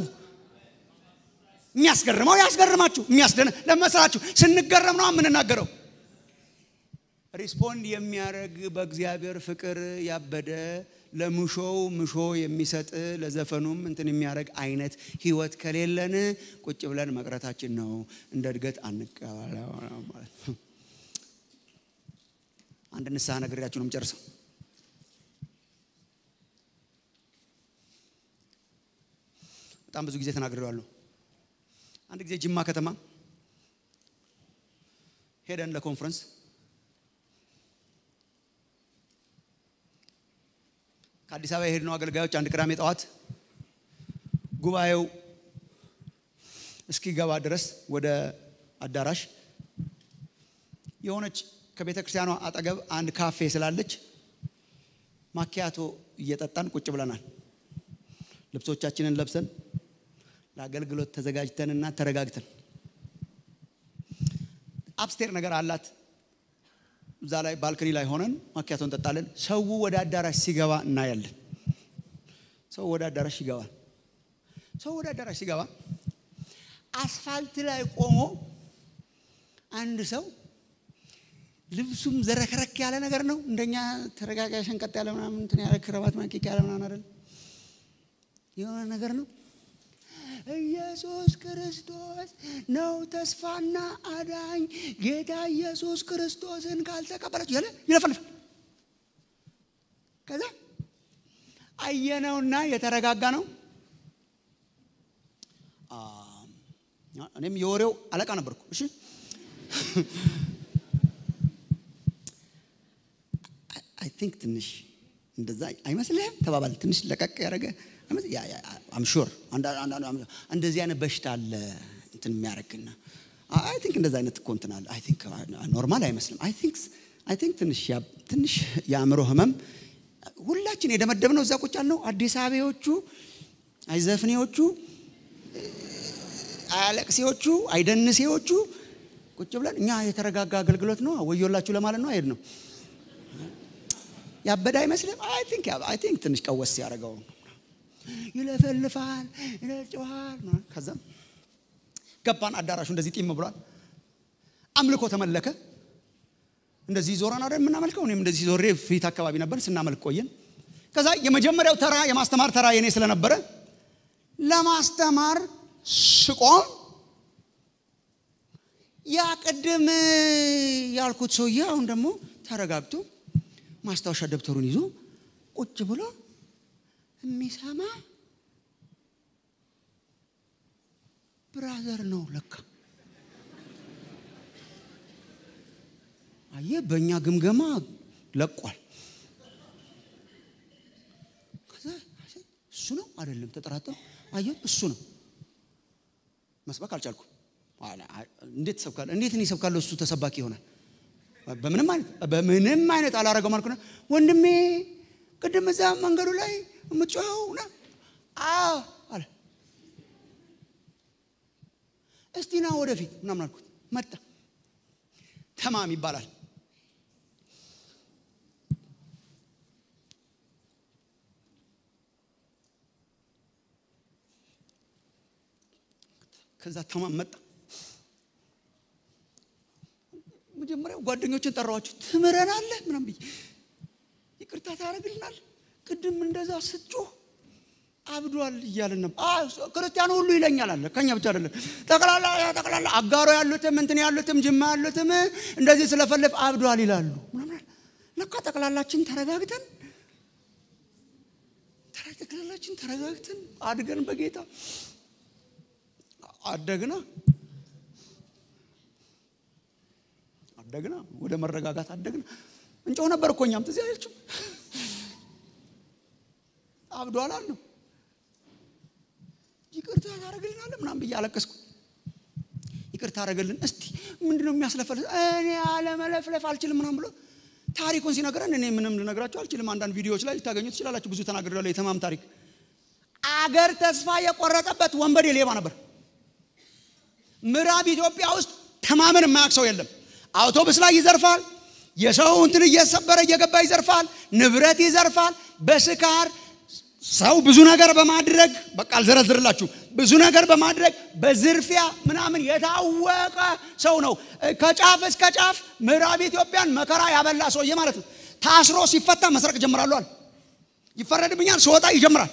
የሚያስገርመው ያስገርማችሁ፣ የሚያስደነ ለመሰላችሁ ስንገረም ነው የምንናገረው። ሪስፖንድ የሚያደርግ በእግዚአብሔር ፍቅር ያበደ ለሙሾው ምሾ የሚሰጥ ለዘፈኑም እንትን የሚያደርግ አይነት ህይወት ከሌለን ቁጭ ብለን መቅረታችን ነው። እንደ እድገት አንቀበለ ማለት አንድ ንስሐ ነግሬያችሁ ነው የምጨርሰው። በጣም ብዙ ጊዜ ተናግሬዋለሁ። አንድ ጊዜ ጅማ ከተማ ሄደን ለኮንፈረንስ ከአዲስ አበባ የሄድነው አገልጋዮች አንድ ቅዳሜ ጠዋት ጉባኤው እስኪገባ ድረስ ወደ አዳራሽ የሆነች ከቤተ ክርስቲያኗ አጠገብ አንድ ካፌ ስላለች ማኪያቶ እየጠጣን ቁጭ ብለናል። ልብሶቻችንን ለብሰን ለአገልግሎት ተዘጋጅተንና ተረጋግተን አፕስቴር ነገር አላት እዛ ላይ ባልክኒ ላይ ሆነን ማኪያቶ እንጠጣለን ሰው ወደ አዳራሽ ሲገባ እናያለን ሰው ወደ አዳራሽ ይገባል ሰው ወደ አዳራሽ ሲገባ አስፋልት ላይ ቆሞ አንድ ሰው ልብሱም ዘረክረክ ያለ ነገር ነው እንደኛ ተረጋጋ ሸንቀጥ ያለ ምናምን ያለ ክረባት ማንቄቅ ያለ ምናምን አይደል የሆነ ነገር ነው ኢየሱስ ክርስቶስ ነው ተስፋና አዳኝ። ጌታ ኢየሱስ ክርስቶስን ካልተቀበላችሁ ያለ ይለፈልፋል። ከዛ አየነውና የተረጋጋ ነው። እኔም የወሬው አለቃ ነበርኩ። እሺ አይ (laughs) ቲንክ ትንሽ እንደዛ አይመስልህም? ተባባል ትንሽ ለቀቅ ያደረገ አምሹር እንደዚህ አይነት በሽታ አለ እንትን የሚያደርግና አይ ቲንክ እንደዚህ አይነት እኮ እንትን አለ። አይ ቲንክ ኖርማል አይመስልም። አይ ቲንክ አይ ቲንክ ትንሽ ትንሽ የአእምሮ ህመም ሁላችን የደመደብነው እዛ ቁጭ ያልነው አዲስ አበባዎቹ፣ አይዘፍኔዎቹ፣ አያለቅሴዎቹ፣ አይደንሴዎቹ ቁጭ ብለን እኛ የተረጋጋ አገልግሎት ነው ወዮላችሁ ለማለት ነው አይድ ነው ያበደ አይመስልም። አይ ቲንክ ትንሽ ቀወስ ያደረገው ይለፈልፋል፣ ይነጨዋል። ከዛም ገባን። አዳራሹ እንደዚህ ጢም ብሏል። አምልኮ ተመለከ። እንደዚህ ዞረን አይደል የምናመልከው። እኔም እንደዚህ ዞሬ ፊት አካባቢ ነበር ስናመልክ ቆየን። ከዛ የመጀመሪያው ተራ የማስተማር ተራ የኔ ስለነበረ ለማስተማር ስቆም ያ ቅድም ያልኩት ሰውዬ አሁን ደግሞ ተረጋግቶ ማስታወሻ ደብተሩን ይዞ ቁጭ ብሎ የሚሰማ ብራዘር ነው ለካ። አየ በእኛ ግምገማ ለቋል። እሱ ነው አይደለም ተጠራጠር አየ እሱ ነው መስበክ አልቻልኩም። እንዴት ሰብካለ? እንዴት እኔ እሱ ተሰባኪ ይሆናል። በምንም አይነት በምንም አይነት አላረገውም ወንድሜ ቅድም እዛ መንገዱ ላይ የምትጮኸው ነ አለ እስቲ ወደፊት ምናምን አልኩት መጣ ተማም ይባላል ከዛ ተማም መጣ መጀመሪያው ጓደኞችን ጠራዋቸው ትምረናለህ ምናም ብዬ ይቅርታ ታደረግልናል ቅድም እንደዛ ስትጮህ አብዷል እያለን ነበር። ክርስቲያኑ ሁሉ ይለኛል አለ። ከኛ ብቻ አይደለም። ጠቅላላ ጠቅላላ አጋሮ ያሉትም እንትን ያሉትም ጅማ ያሉትም እንደዚህ ስለፈለፍ አብዷል ይላሉ። ለካ ጠቅላላችን ተረጋግተን ጠቅላላችን ተረጋግተን አድገን በጌታ አደግና አደግና ወደ መረጋጋት አደግና እንጮህ ነበር እኮ እኛም ትዝ አይልችም አብዷል አሉ። ይቅርታ አለ ምናም ብዬ አለቀስኩ። ይቅርታ አደረገልን። እስቲ ምንድነው የሚያስለፈልስ? እኔ አለመለፍለፍ አልችልም ምናም ብሎ ታሪኩን ሲነግረን እኔ ምንም ልነግራችሁ አልችልም። አንዳንድ ቪዲዮዎች ላይ ልታገኙ ትችላላችሁ። ብዙ ተናግሬያለሁ። የተማም ታሪክ አገር ተስፋ የቆረጠበት ወንበዴ ሌባ ነበር። ምዕራብ ኢትዮጵያ ውስጥ ተማምን የማያውቅ ሰው የለም። አውቶቡስ ላይ ይዘርፋል። የሰው እንትን እየሰበረ እየገባ ይዘርፋል። ንብረት ይዘርፋል። በስካር ሰው ብዙ ነገር በማድረግ በቃ አልዘረዝርላችሁ ብዙ ነገር በማድረግ በዝርፊያ ምናምን የታወቀ ሰው ነው። ከጫፍ እስከ ጫፍ ምዕራብ ኢትዮጵያን መከራ ያበላ ሰውዬ ማለት ነው። ታስሮ ሲፈታ መስረቅ ጀምራለዋል። ይፈረድብኛል፣ ሲወጣ ይጀምራል።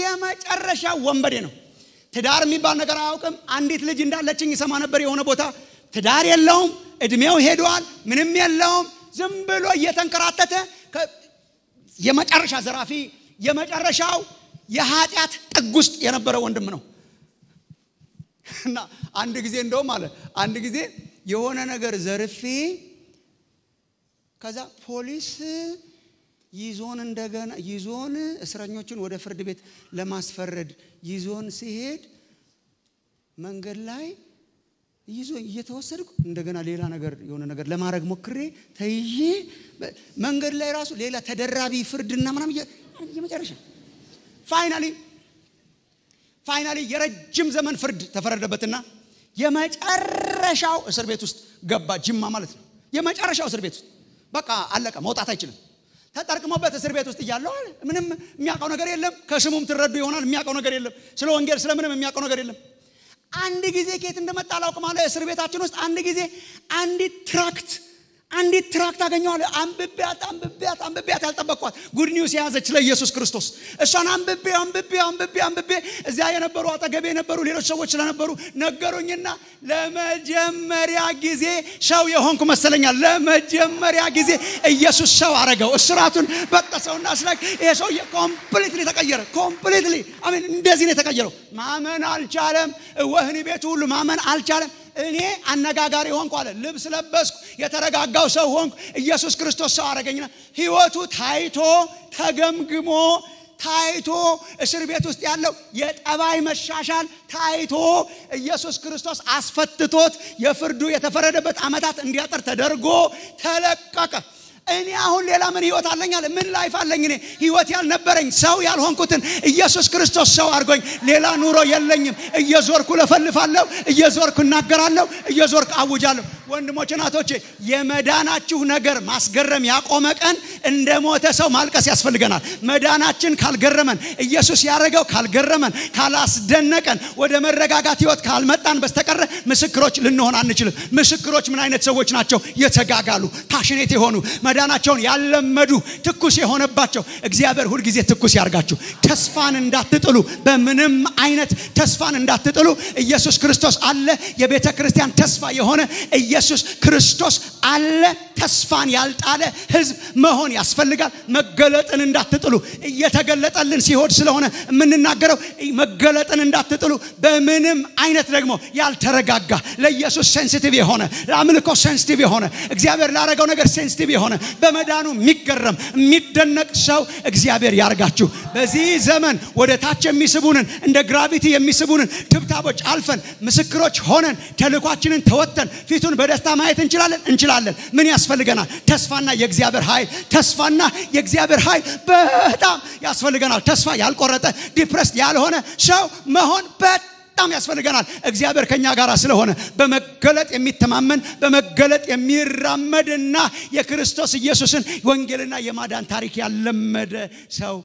የመጨረሻ ወንበዴ ነው። ትዳር የሚባል ነገር አያውቅም። አንዲት ልጅ እንዳለችኝ ይሰማ ነበር የሆነ ቦታ። ትዳር የለውም፣ እድሜው ሄደዋል፣ ምንም የለውም። ዝም ብሎ እየተንከራተተ የመጨረሻ ዘራፊ የመጨረሻው የኃጢአት ጥግ ውስጥ የነበረ ወንድም ነው እና አንድ ጊዜ እንደውም አለ አንድ ጊዜ የሆነ ነገር ዘርፌ ከዛ ፖሊስ ይዞን እንደገና ይዞን እስረኞችን ወደ ፍርድ ቤት ለማስፈረድ ይዞን ሲሄድ መንገድ ላይ ይዞ እየተወሰድኩ እንደገና ሌላ ነገር የሆነ ነገር ለማድረግ ሞክሬ ተይዤ መንገድ ላይ ራሱ ሌላ ተደራቢ ፍርድና ምናምን የመጨረሻ ፋይናሊ ፋይናሊ የረጅም ዘመን ፍርድ ተፈረደበትና የመጨረሻው እስር ቤት ውስጥ ገባ ጅማ ማለት ነው የመጨረሻው እስር ቤት ውስጥ በቃ አለቀ መውጣት አይችልም ተጠርቅሞበት እስር ቤት ውስጥ እያለው ምንም የሚያውቀው ነገር የለም ከስሙም ትረዱ ይሆናል የሚያውቀው ነገር የለም ስለ ወንጌል ስለምንም የሚያውቀው ነገር የለም አንድ ጊዜ ኬት እንደመጣ አላውቅም አለ እስር ቤታችን ውስጥ አንድ ጊዜ አንዲት ትራክት አንዲት ትራክ ታገኘዋለህ። አንብቤያት አንብቤያት አንብቤያት ያልጠበቅኳት ጉድ ኒውስ የያዘች ለኢየሱስ ክርስቶስ እሷን አንብቤ አንብቤ አንብቤ አንብቤ እዚያ የነበሩ አጠገቤ የነበሩ ሌሎች ሰዎች ስለነበሩ ነገሩኝና ለመጀመሪያ ጊዜ ሰው የሆንኩ መሰለኛል። ለመጀመሪያ ጊዜ ኢየሱስ ሰው አረገው። እስራቱን በጠሰውና ስላክ ይሄ ሰውዬ ኮምፕሊትሊ ተቀየረ። ኮምፕሊትሊ አሜን። እንደዚህ ነው የተቀየረው። ማመን አልቻለም። ወህኒ ቤቱ ሁሉ ማመን አልቻለም። እኔ አነጋጋሪ ሆንኩ አለ ልብስ ለበስኩ የተረጋጋው ሰው ሆንኩ ኢየሱስ ክርስቶስ ሰው አረገኝና ህይወቱ ታይቶ ተገምግሞ ታይቶ እስር ቤት ውስጥ ያለው የጠባይ መሻሻል ታይቶ ኢየሱስ ክርስቶስ አስፈትቶት የፍርዱ የተፈረደበት ዓመታት እንዲያጠር ተደርጎ ተለቀቀ እኔ አሁን ሌላ ምን ህይወት አለኝ አለ ምን ላይፍ አለኝ እኔ ህይወት ያልነበረኝ ሰው ያልሆንኩትን ኢየሱስ ክርስቶስ ሰው አድርጎኝ ሌላ ኑሮ የለኝም እየዞርኩ ለፈልፋለሁ እየዞርኩ እናገራለሁ እየዞርኩ አውጃለሁ ወንድሞች እናቶቼ የመዳናችሁ ነገር ማስገረም ያቆመ ቀን እንደ ሞተ ሰው ማልቀስ ያስፈልገናል መዳናችን ካልገረመን ኢየሱስ ያደረገው ካልገረመን ካላስደነቀን ወደ መረጋጋት ህይወት ካልመጣን በስተቀረ ምስክሮች ልንሆን አንችልም ምስክሮች ምን አይነት ሰዎች ናቸው የተጋጋሉ ፓሽኔት የሆኑ መዳናቸውን ያለመዱ ትኩስ የሆነባቸው እግዚአብሔር ሁልጊዜ ትኩስ ያርጋችሁ። ተስፋን እንዳትጥሉ፣ በምንም አይነት ተስፋን እንዳትጥሉ። ኢየሱስ ክርስቶስ አለ፣ የቤተ ክርስቲያን ተስፋ የሆነ ኢየሱስ ክርስቶስ አለ። ተስፋን ያልጣለ ህዝብ መሆን ያስፈልጋል። መገለጥን እንዳትጥሉ፣ እየተገለጠልን ሲሆን ስለሆነ የምንናገረው መገለጥን እንዳትጥሉ። በምንም አይነት ደግሞ ያልተረጋጋ ለኢየሱስ ሴንሲቲቭ የሆነ ለአምልኮ ሴንሲቲቭ የሆነ እግዚአብሔር ላረገው ነገር ሴንሲቲቭ የሆነ በመዳኑ የሚገረም የሚደነቅ ሰው እግዚአብሔር ያርጋችሁ። በዚህ ዘመን ወደ ታች የሚስቡንን እንደ ግራቪቲ የሚስቡንን ትብታቦች አልፈን ምስክሮች ሆነን ተልኳችንን ተወጥተን ፊቱን በደስታ ማየት እንችላለን እንችላለን። ምን ያስፈልገናል? ተስፋና የእግዚአብሔር ኃይል ተስፋና የእግዚአብሔር ኃይል በጣም ያስፈልገናል። ተስፋ ያልቆረጠ ዲፕረስ ያልሆነ ሰው መሆን በጣም በጣም ያስፈልገናል። እግዚአብሔር ከኛ ጋር ስለሆነ በመገለጥ የሚተማመን በመገለጥ የሚራመድና የክርስቶስ ኢየሱስን ወንጌልና የማዳን ታሪክ ያለመደ ሰው